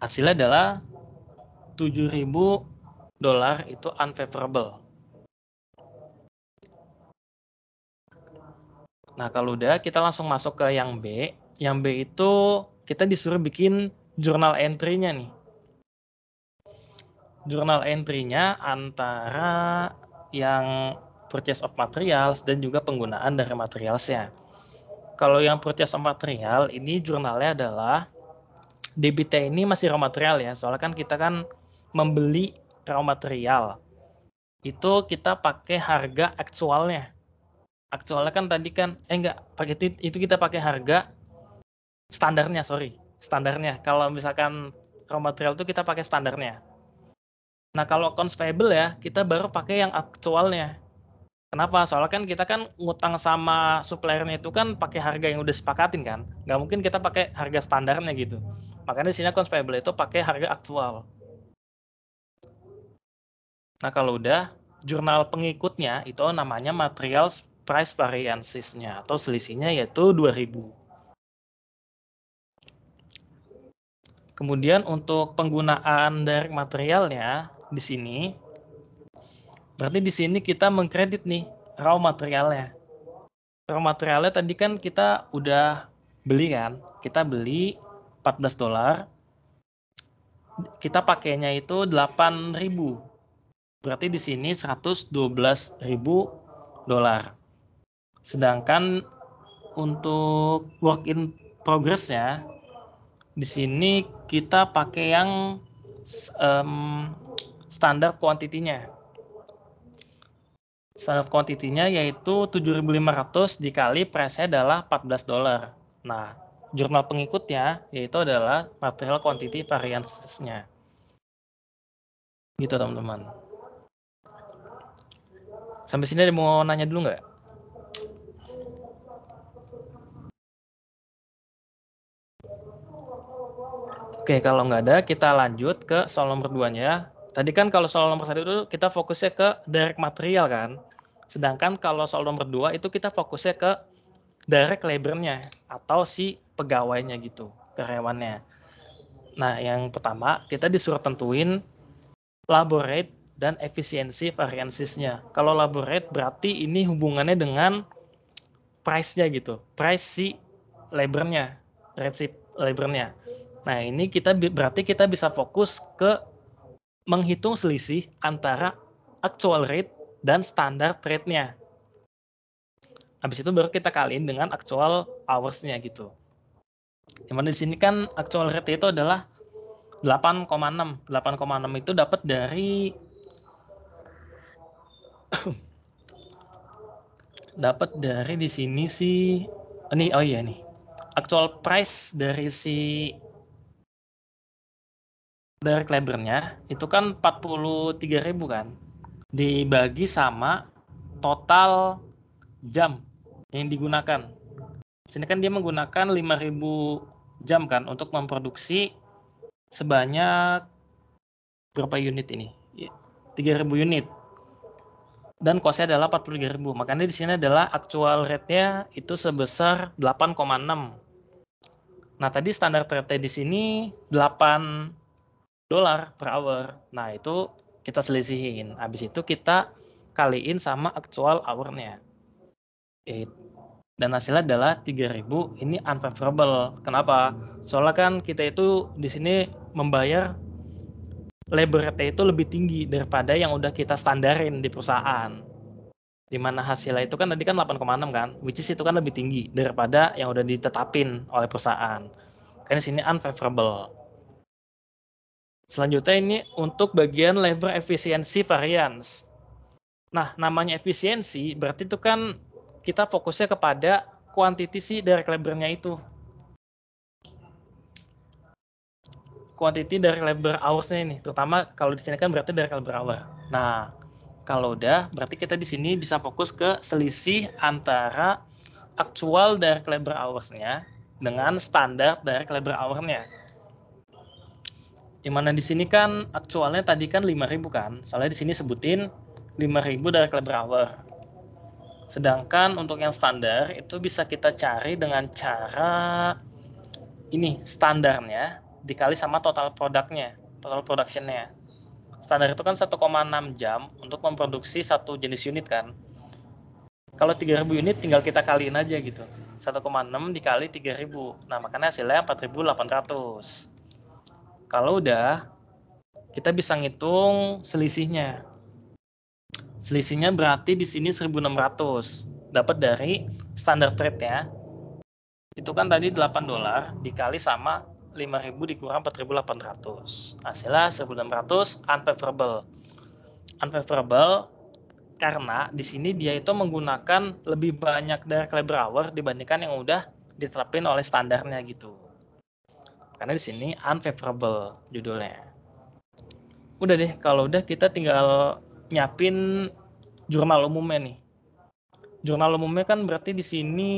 hasilnya adalah 7000 dolar itu unfavorable nah kalau udah kita langsung masuk ke yang B yang B itu kita disuruh bikin jurnal entry-nya nih jurnal entry-nya antara yang purchase of materials dan juga penggunaan dari materialsnya. Kalau yang purchase of material ini jurnalnya adalah debitnya ini masih raw material ya, soalnya kan kita kan membeli raw material. Itu kita pakai harga aktualnya. Aktualnya kan tadi kan eh enggak pakai itu, itu kita pakai harga standarnya, sorry, standarnya. Kalau misalkan raw material itu kita pakai standarnya. Nah, kalau accounts payable ya, kita baru pakai yang aktualnya. Kenapa? Soalnya kan kita kan ngutang sama suppliernya itu kan pakai harga yang udah sepakatin kan. Nggak mungkin kita pakai harga standarnya gitu. Makanya di sini accounts payable itu pakai harga aktual. Nah, kalau udah, jurnal pengikutnya itu namanya material price variances-nya atau selisihnya yaitu 2000. Kemudian untuk penggunaan direct materialnya, di sini, berarti di sini kita mengkredit nih raw materialnya. Raw materialnya tadi kan kita udah beli kan, kita beli 14 dolar, kita pakainya itu ribu Berarti di sini ribu dolar. Sedangkan untuk work in progressnya di sini kita pakai yang um, standar kuantitinya. Standar kuantitinya yaitu 7.500 dikali price adalah 14 dolar. Nah, jurnal pengikutnya yaitu adalah material quantity variance-nya. Gitu teman-teman. Sampai sini ada mau nanya dulu nggak? Oke, kalau nggak ada, kita lanjut ke soal nomor 2-nya, tadi kan kalau soal nomor satu itu kita fokusnya ke direct material kan. Sedangkan kalau soal nomor dua itu kita fokusnya ke direct labornya atau si pegawainya gitu, karyawannya. Nah, yang pertama kita disuruh tentuin labor rate dan efisiensi variansisnya. Kalau labor rate berarti ini hubungannya dengan price-nya gitu, price si labornya, rate si labornya. Nah, ini kita berarti kita bisa fokus ke menghitung selisih antara actual rate dan standar rate-nya. Habis itu baru kita kaliin dengan actual hours-nya gitu. Yang mana di sini kan actual rate itu adalah 8,6. 8,6 itu dapat dari dapat dari di sini si ini oh iya nih. Actual price dari si dari Klebernya itu kan 43 ribu kan dibagi sama total jam yang digunakan sini kan dia menggunakan 5000 jam kan untuk memproduksi sebanyak berapa unit ini 3000 unit dan kosnya adalah 43.000 makanya di sini adalah actual rate-nya itu sebesar 8,6 nah tadi standar rate di sini 8 dolar per hour. Nah, itu kita selisihin. Habis itu kita kaliin sama actual hournya. Dan hasilnya adalah 3000 ini unfavorable. Kenapa? Soalnya kan kita itu di sini membayar labor rate itu lebih tinggi daripada yang udah kita standarin di perusahaan. Di mana hasilnya itu kan tadi kan 8,6 kan, which is itu kan lebih tinggi daripada yang udah ditetapin oleh perusahaan. Karena sini unfavorable. Selanjutnya ini untuk bagian labor efisiensi variance. Nah, namanya efisiensi berarti itu kan kita fokusnya kepada quantity si dari labor itu. Quantity dari labor hours-nya ini, terutama kalau di sini kan berarti dari labor hour. Nah, kalau udah berarti kita di sini bisa fokus ke selisih antara actual dari labor hours-nya dengan standar dari labor hour-nya. Dimana di sini kan aktualnya tadi kan 5000 kan. Soalnya di sini sebutin 5000 dari Kleber hour. Sedangkan untuk yang standar itu bisa kita cari dengan cara ini standarnya dikali sama total produknya, total productionnya. Standar itu kan 1,6 jam untuk memproduksi satu jenis unit kan. Kalau 3000 unit tinggal kita kaliin aja gitu. 1,6 dikali 3000. Nah, makanya hasilnya 4800. Kalau udah, kita bisa ngitung selisihnya. Selisihnya berarti di sini 1600. Dapat dari standar trade ya. Itu kan tadi 8 dolar dikali sama 5000 dikurang 4800. Hasilnya 1600 unfavorable. Unfavorable karena di sini dia itu menggunakan lebih banyak dari clever hour dibandingkan yang udah diterapin oleh standarnya gitu. Karena di sini unfavorable judulnya. Udah deh, kalau udah kita tinggal nyapin jurnal umumnya nih. Jurnal umumnya kan berarti di sini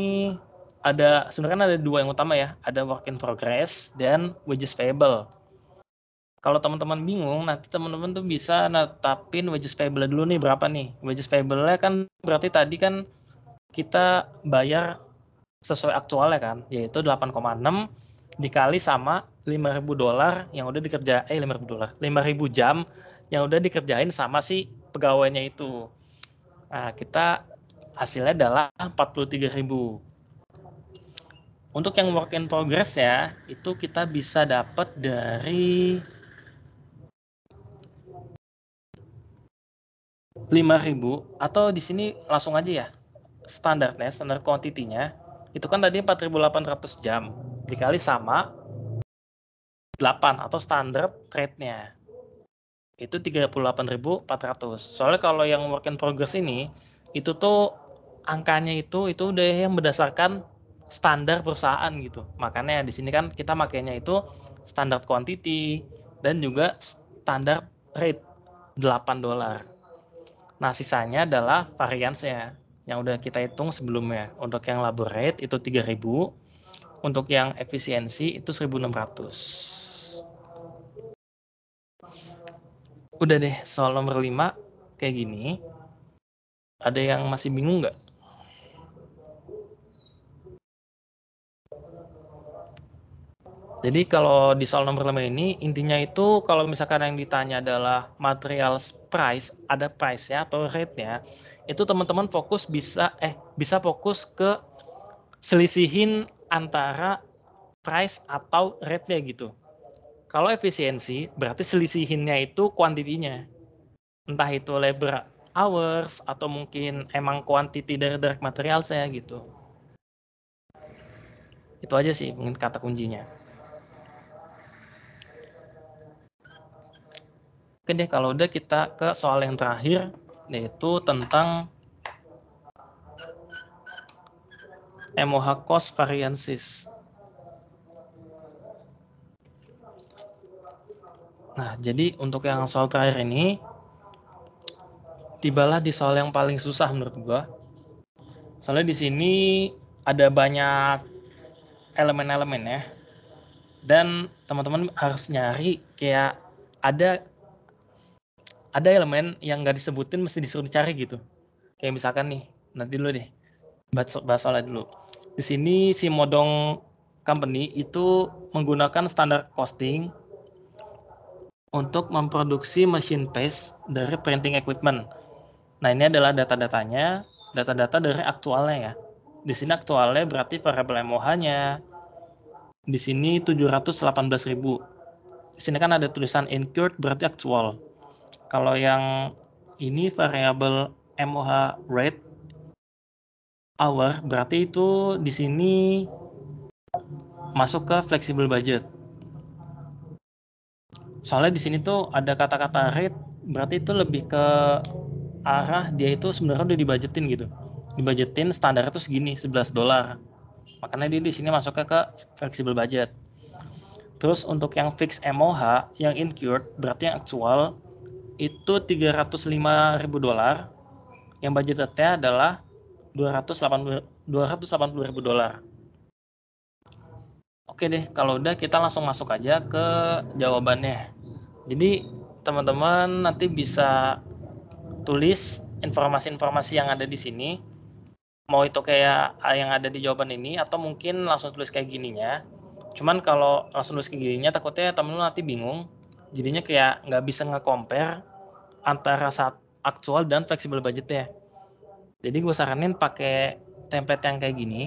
ada sebenarnya kan ada dua yang utama ya, ada work in progress dan wages payable. Kalau teman-teman bingung, nanti teman-teman tuh bisa natapin wages payable dulu nih berapa nih. Wages payable-nya kan berarti tadi kan kita bayar sesuai aktualnya kan, yaitu dikali sama 5000 dolar yang udah dikerja eh 5000 dolar 5000 jam yang udah dikerjain sama si pegawainya itu nah kita hasilnya adalah 43000 untuk yang work in progress ya itu kita bisa dapat dari 5000 atau di sini langsung aja ya standarnya standar quantity-nya itu kan tadi 4800 jam dikali sama 8 atau standar trade-nya itu 38.400 soalnya kalau yang work in progress ini itu tuh angkanya itu itu udah yang berdasarkan standar perusahaan gitu makanya di sini kan kita makainya itu standar quantity dan juga standar rate 8 dolar nah sisanya adalah variansnya yang udah kita hitung sebelumnya. Untuk yang labor itu 3000, untuk yang efisiensi itu 1600. Udah deh, soal nomor 5 kayak gini. Ada yang masih bingung nggak? Jadi kalau di soal nomor 5 ini intinya itu kalau misalkan yang ditanya adalah material price, ada price-nya atau rate-nya itu teman-teman fokus bisa eh bisa fokus ke selisihin antara price atau rate-nya gitu. Kalau efisiensi berarti selisihinnya itu kuantitinya. Entah itu labor hours atau mungkin emang kuantiti dari direct material saya gitu. Itu aja sih mungkin kata kuncinya. Oke deh kalau udah kita ke soal yang terakhir yaitu tentang Emohakos variances. Nah, jadi untuk yang soal terakhir ini, tibalah di soal yang paling susah menurut gua. Soalnya di sini ada banyak elemen-elemen ya. Dan teman-teman harus nyari kayak ada ada elemen yang nggak disebutin mesti disuruh dicari gitu kayak misalkan nih nanti dulu deh bahas, bahas soalnya dulu di sini si modong company itu menggunakan standar costing untuk memproduksi mesin paste dari printing equipment. Nah, ini adalah data-datanya, data-data dari aktualnya ya. Di sini aktualnya berarti variable MOH-nya. Di sini 718.000. Di sini kan ada tulisan incurred berarti aktual. Kalau yang ini variabel MOH rate hour berarti itu di sini masuk ke flexible budget. Soalnya di sini tuh ada kata-kata rate berarti itu lebih ke arah dia itu sebenarnya udah dibajetin gitu. Dibajetin standar itu segini 11 dolar. Makanya dia di sini masuk ke flexible budget. Terus untuk yang fix MOH, yang incurred berarti yang actual itu 305.000 dolar yang budget adalah 280 280.000 dolar. Oke deh, kalau udah kita langsung masuk aja ke jawabannya. Jadi teman-teman nanti bisa tulis informasi-informasi yang ada di sini. Mau itu kayak ah, yang ada di jawaban ini atau mungkin langsung tulis kayak gininya. Cuman kalau langsung tulis kayak gininya takutnya teman-teman nanti bingung. Jadinya kayak nggak bisa nge-compare antara saat aktual dan fleksibel budgetnya. Jadi gue saranin pakai template yang kayak gini.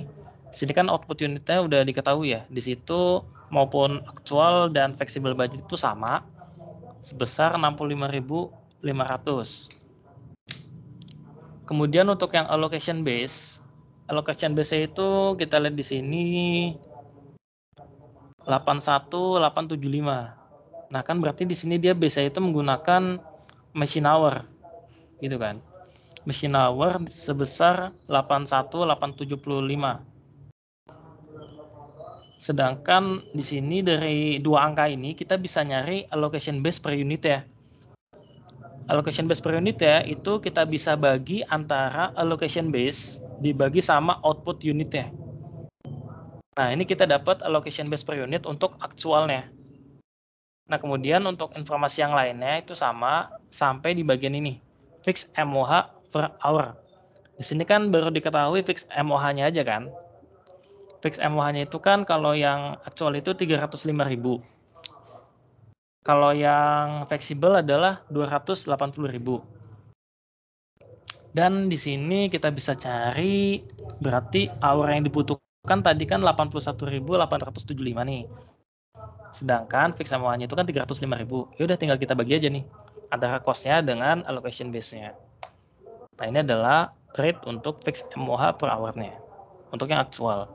Di sini kan output unitnya udah diketahui ya. Di situ maupun aktual dan fleksibel budget itu sama sebesar 65.500. Kemudian untuk yang allocation base, allocation base itu kita lihat di sini 81875. Nah, kan berarti di sini dia base itu menggunakan machine hour gitu kan machine hour sebesar 81,875 sedangkan di sini dari dua angka ini kita bisa nyari allocation base per unit ya allocation base per unit ya itu kita bisa bagi antara allocation base dibagi sama output unit ya. nah ini kita dapat allocation base per unit untuk aktualnya Nah, kemudian untuk informasi yang lainnya itu sama sampai di bagian ini. Fix MOH per hour. Di sini kan baru diketahui fix MOH-nya aja kan. Fix MOH-nya itu kan kalau yang actual itu 305.000. Kalau yang fleksibel adalah 280.000. Dan di sini kita bisa cari berarti hour yang dibutuhkan tadi kan 81.875 nih Sedangkan fix MOA-nya itu kan 305 ribu. Ya udah tinggal kita bagi aja nih antara cost dengan allocation base-nya. Nah, ini adalah rate untuk fix MOH per hour-nya untuk yang aktual.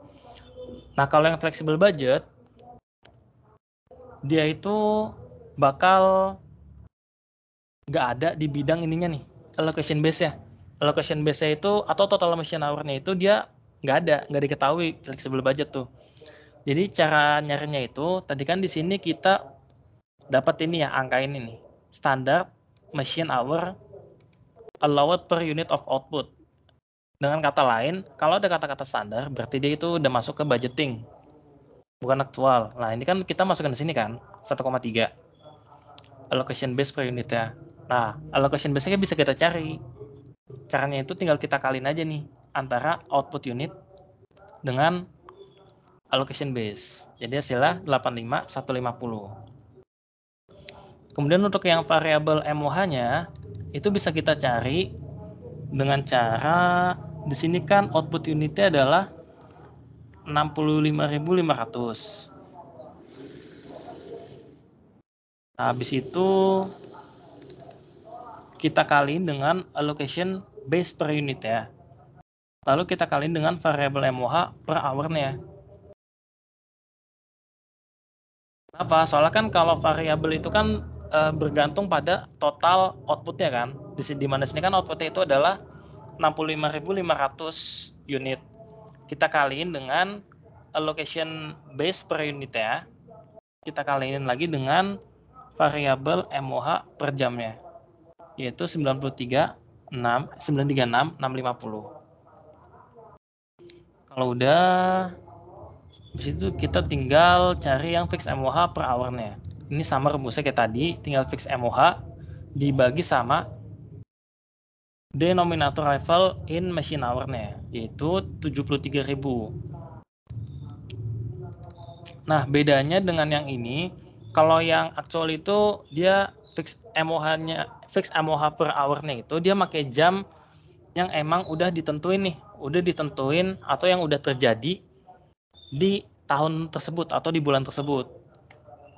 Nah, kalau yang flexible budget dia itu bakal nggak ada di bidang ininya nih allocation base nya allocation base nya itu atau total machine hour-nya itu dia nggak ada nggak diketahui flexible budget tuh jadi cara nyarinya itu tadi kan di sini kita dapat ini ya angka ini nih. standar machine hour allowed per unit of output. Dengan kata lain, kalau ada kata-kata standar berarti dia itu udah masuk ke budgeting. Bukan aktual. Nah, ini kan kita masukkan di sini kan 1,3. Allocation base per unit ya. Nah, allocation base-nya bisa kita cari. Caranya itu tinggal kita kalin aja nih antara output unit dengan allocation base. Jadi hasilnya 85 150. Kemudian untuk yang variabel MOH-nya itu bisa kita cari dengan cara di sini kan output unitnya adalah 65.500. Nah, habis itu kita kali dengan allocation base per unit ya. Lalu kita kali dengan variabel MOH per hournya. apa soalnya kan kalau variabel itu kan e, bergantung pada total outputnya kan di sini mana sini kan outputnya itu adalah 65.500 unit kita kaliin dengan allocation base per unit ya kita kaliin lagi dengan variabel MOH per jamnya yaitu 93 6 936 650 kalau udah Habis itu kita tinggal cari yang fix MOH per hournya. Ini sama rumusnya kayak tadi, tinggal fix MOH dibagi sama denominator level in machine hournya, yaitu 73.000. Nah, bedanya dengan yang ini, kalau yang actual itu dia fix MOH-nya, fix MOH per hournya itu dia pakai jam yang emang udah ditentuin nih, udah ditentuin atau yang udah terjadi di tahun tersebut atau di bulan tersebut.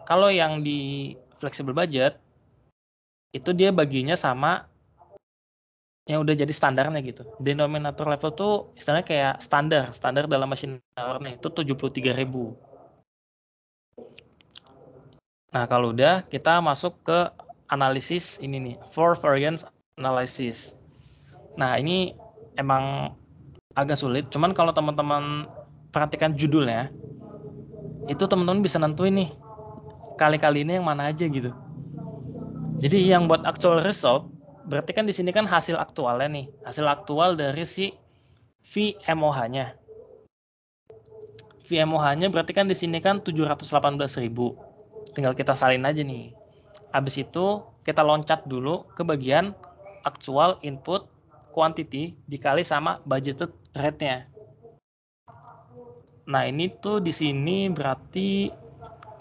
Kalau yang di flexible budget itu dia baginya sama yang udah jadi standarnya gitu. Denominator level tuh istilahnya kayak standar, standar dalam machine learning itu ribu. Nah, kalau udah kita masuk ke analisis ini nih, for variance analysis. Nah, ini emang agak sulit, cuman kalau teman-teman perhatikan judulnya itu teman-teman bisa nentuin nih kali-kali ini yang mana aja gitu jadi yang buat actual result berarti kan di sini kan hasil aktualnya nih hasil aktual dari si VMOH-nya VMOH-nya berarti kan di sini kan 718.000 tinggal kita salin aja nih habis itu kita loncat dulu ke bagian actual input quantity dikali sama budgeted rate-nya Nah, ini tuh di sini berarti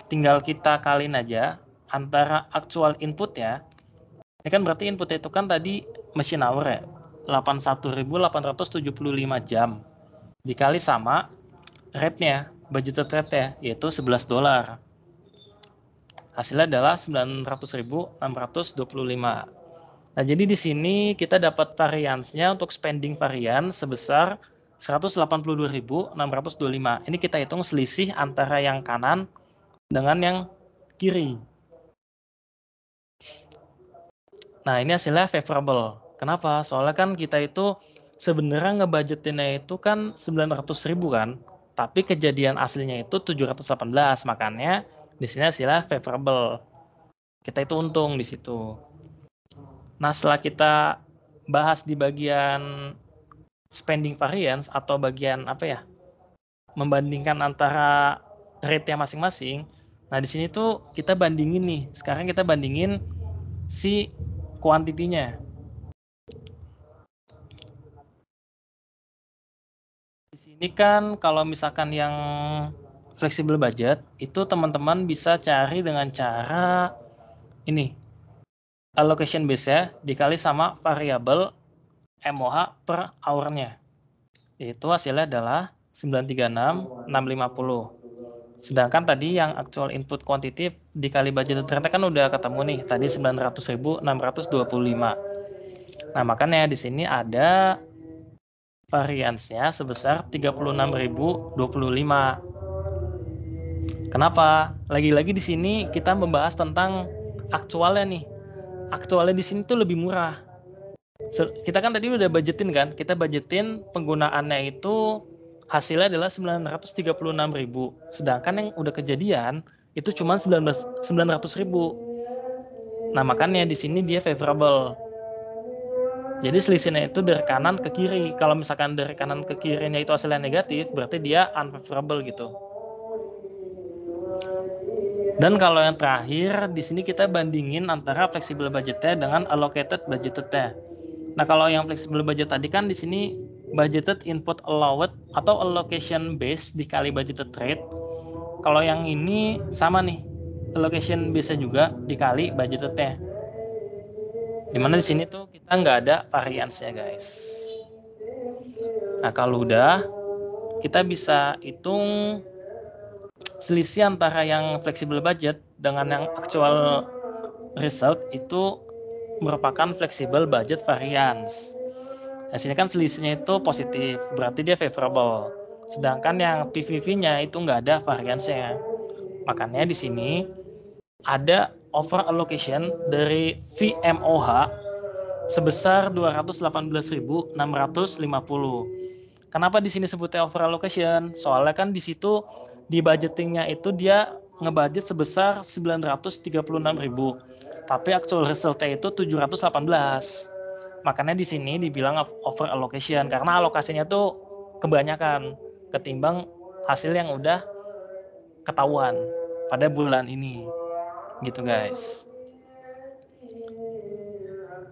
tinggal kita kalin aja antara actual input ya. Ini kan berarti input itu kan tadi machine hour ya. 81.875 jam. Dikali sama rate-nya, budgeted rate ya, yaitu 11 dolar. Hasilnya adalah 900.625. Nah, jadi di sini kita dapat variansnya untuk spending varian sebesar 182.625. Ini kita hitung selisih antara yang kanan dengan yang kiri. Nah, ini hasilnya favorable. Kenapa? Soalnya kan kita itu sebenarnya ngebudgetinnya itu kan 900.000 kan, tapi kejadian aslinya itu 718. Makanya di sini hasilnya favorable. Kita itu untung di situ. Nah, setelah kita bahas di bagian spending variance atau bagian apa ya membandingkan antara rate yang masing-masing. Nah, di sini tuh kita bandingin nih. Sekarang kita bandingin si kuantitinya. Di sini kan kalau misalkan yang fleksibel budget itu teman-teman bisa cari dengan cara ini allocation base ya dikali sama variabel MOH per hournya. Itu hasilnya adalah 936.650. Sedangkan tadi yang actual input quantity dikali budget ternyata kan udah ketemu nih, tadi 900.625. Nah, makanya di sini ada variansnya sebesar 36.025. Kenapa? Lagi-lagi di sini kita membahas tentang aktualnya nih. Aktualnya di sini tuh lebih murah kita kan tadi udah budgetin kan kita budgetin penggunaannya itu hasilnya adalah 936 sedangkan yang udah kejadian itu cuma 900.000 900 nah makanya di sini dia favorable jadi selisihnya itu dari kanan ke kiri kalau misalkan dari kanan ke kirinya itu hasilnya negatif berarti dia unfavorable gitu dan kalau yang terakhir, di sini kita bandingin antara flexible budgetnya dengan allocated budgetnya. Nah, kalau yang flexible budget tadi kan di sini budgeted input allowed atau allocation based dikali budgeted rate. Kalau yang ini sama nih, allocation bisa juga dikali budgetednya. Dimana di sini tuh kita nggak ada variansnya guys. Nah, kalau udah kita bisa hitung selisih antara yang flexible budget dengan yang actual result itu merupakan flexible budget variance. Nah, sini kan selisihnya itu positif, berarti dia favorable. Sedangkan yang PVV-nya itu nggak ada variansnya. Makanya di sini ada over allocation dari VMOH sebesar 218.650. Kenapa di sini sebutnya over allocation? Soalnya kan di situ di budgetingnya itu dia ngebudget sebesar 936.000 tapi actual resultnya itu 718 makanya di sini dibilang over allocation karena alokasinya tuh kebanyakan ketimbang hasil yang udah ketahuan pada bulan ini gitu guys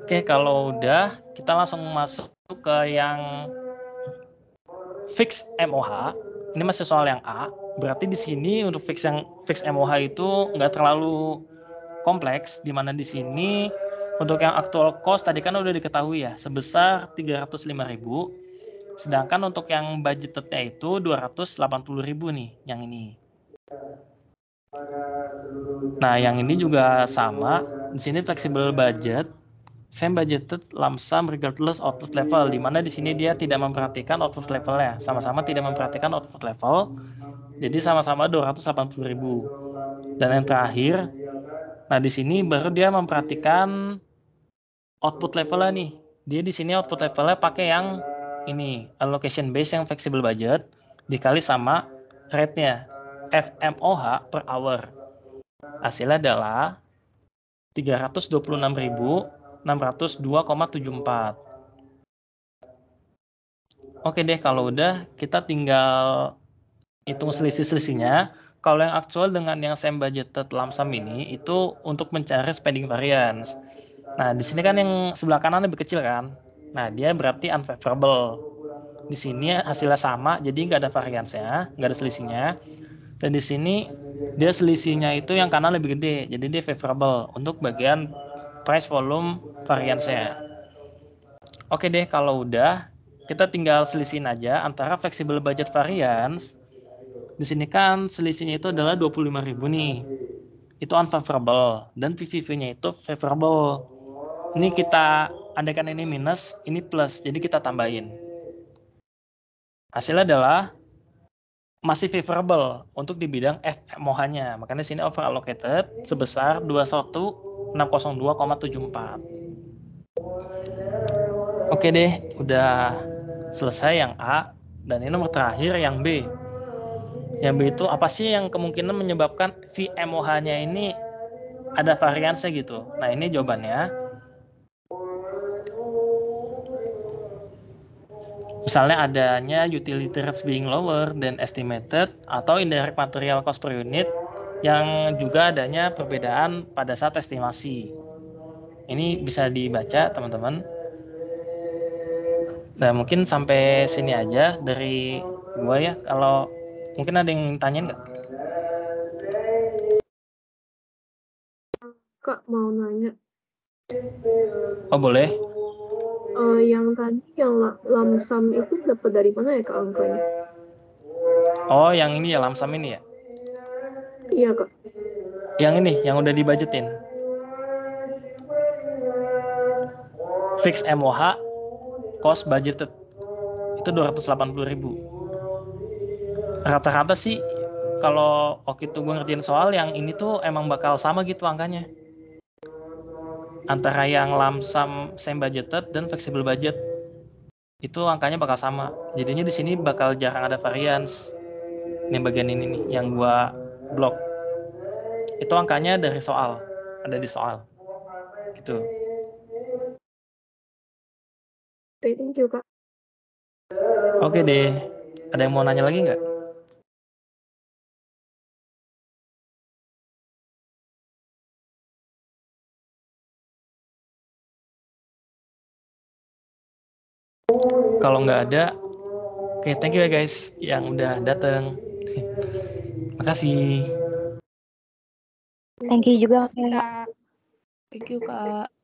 oke kalau udah kita langsung masuk ke yang fix MOH ini masih soal yang A berarti di sini untuk fix yang fix MOH itu nggak terlalu kompleks di mana di sini untuk yang aktual cost tadi kan udah diketahui ya sebesar 305.000 sedangkan untuk yang budgetednya itu 280.000 nih yang ini. Nah, yang ini juga sama. Di sini flexible budget. Same budgeted lamsam regardless output level. Di mana di sini dia tidak memperhatikan output level ya, Sama-sama tidak memperhatikan output level. Jadi sama-sama 280.000. Dan yang terakhir, Nah, di sini baru dia memperhatikan output levelnya nih. Dia di sini output levelnya pakai yang ini, allocation base yang flexible budget dikali sama rate-nya FMOH per hour. Hasilnya adalah 326.602,74. Oke deh, kalau udah kita tinggal hitung selisih-selisihnya. Kalau yang aktual dengan yang same budgeted lamsam ini itu untuk mencari spending variance. Nah, di sini kan yang sebelah kanan lebih kecil kan. Nah, dia berarti unfavorable. Di sini hasilnya sama, jadi nggak ada variansnya, nggak ada selisihnya. Dan di sini dia selisihnya itu yang kanan lebih gede, jadi dia favorable untuk bagian price volume variansnya. Oke deh, kalau udah kita tinggal selisihin aja antara flexible budget variance di sini kan selisihnya itu adalah 25.000 nih. Itu unfavorable dan PVV-nya itu favorable. Ini kita andaikan ini minus, ini plus. Jadi kita tambahin. Hasilnya adalah masih favorable untuk di bidang FMOH-nya. Makanya sini over allocated sebesar 21.602,74. Oke deh, udah selesai yang A dan ini nomor terakhir yang B yang begitu apa sih yang kemungkinan menyebabkan VMOH-nya ini ada variansnya gitu. Nah, ini jawabannya. Misalnya adanya utility rates being lower than estimated atau indirect material cost per unit yang juga adanya perbedaan pada saat estimasi. Ini bisa dibaca, teman-teman. Nah, mungkin sampai sini aja dari gue ya kalau Mungkin ada yang tanyain nggak? Kak mau nanya. Oh boleh. Uh, yang tadi yang lamsam itu dapat dari mana ya kak angkanya? Oh yang ini ya lamsam ini ya? Iya kak. Yang ini yang udah dibajetin. Fix MOH, cost budgeted itu 280 ribu rata-rata sih kalau waktu itu gue ngertiin soal yang ini tuh emang bakal sama gitu angkanya antara yang lamsam same budgeted dan flexible budget itu angkanya bakal sama jadinya di sini bakal jarang ada varians ini bagian ini nih yang gue blok itu angkanya dari soal ada di soal gitu thank you oke deh ada yang mau nanya lagi nggak kalau nggak ada oke okay, thank you ya guys yang udah datang makasih thank you juga kak thank you kak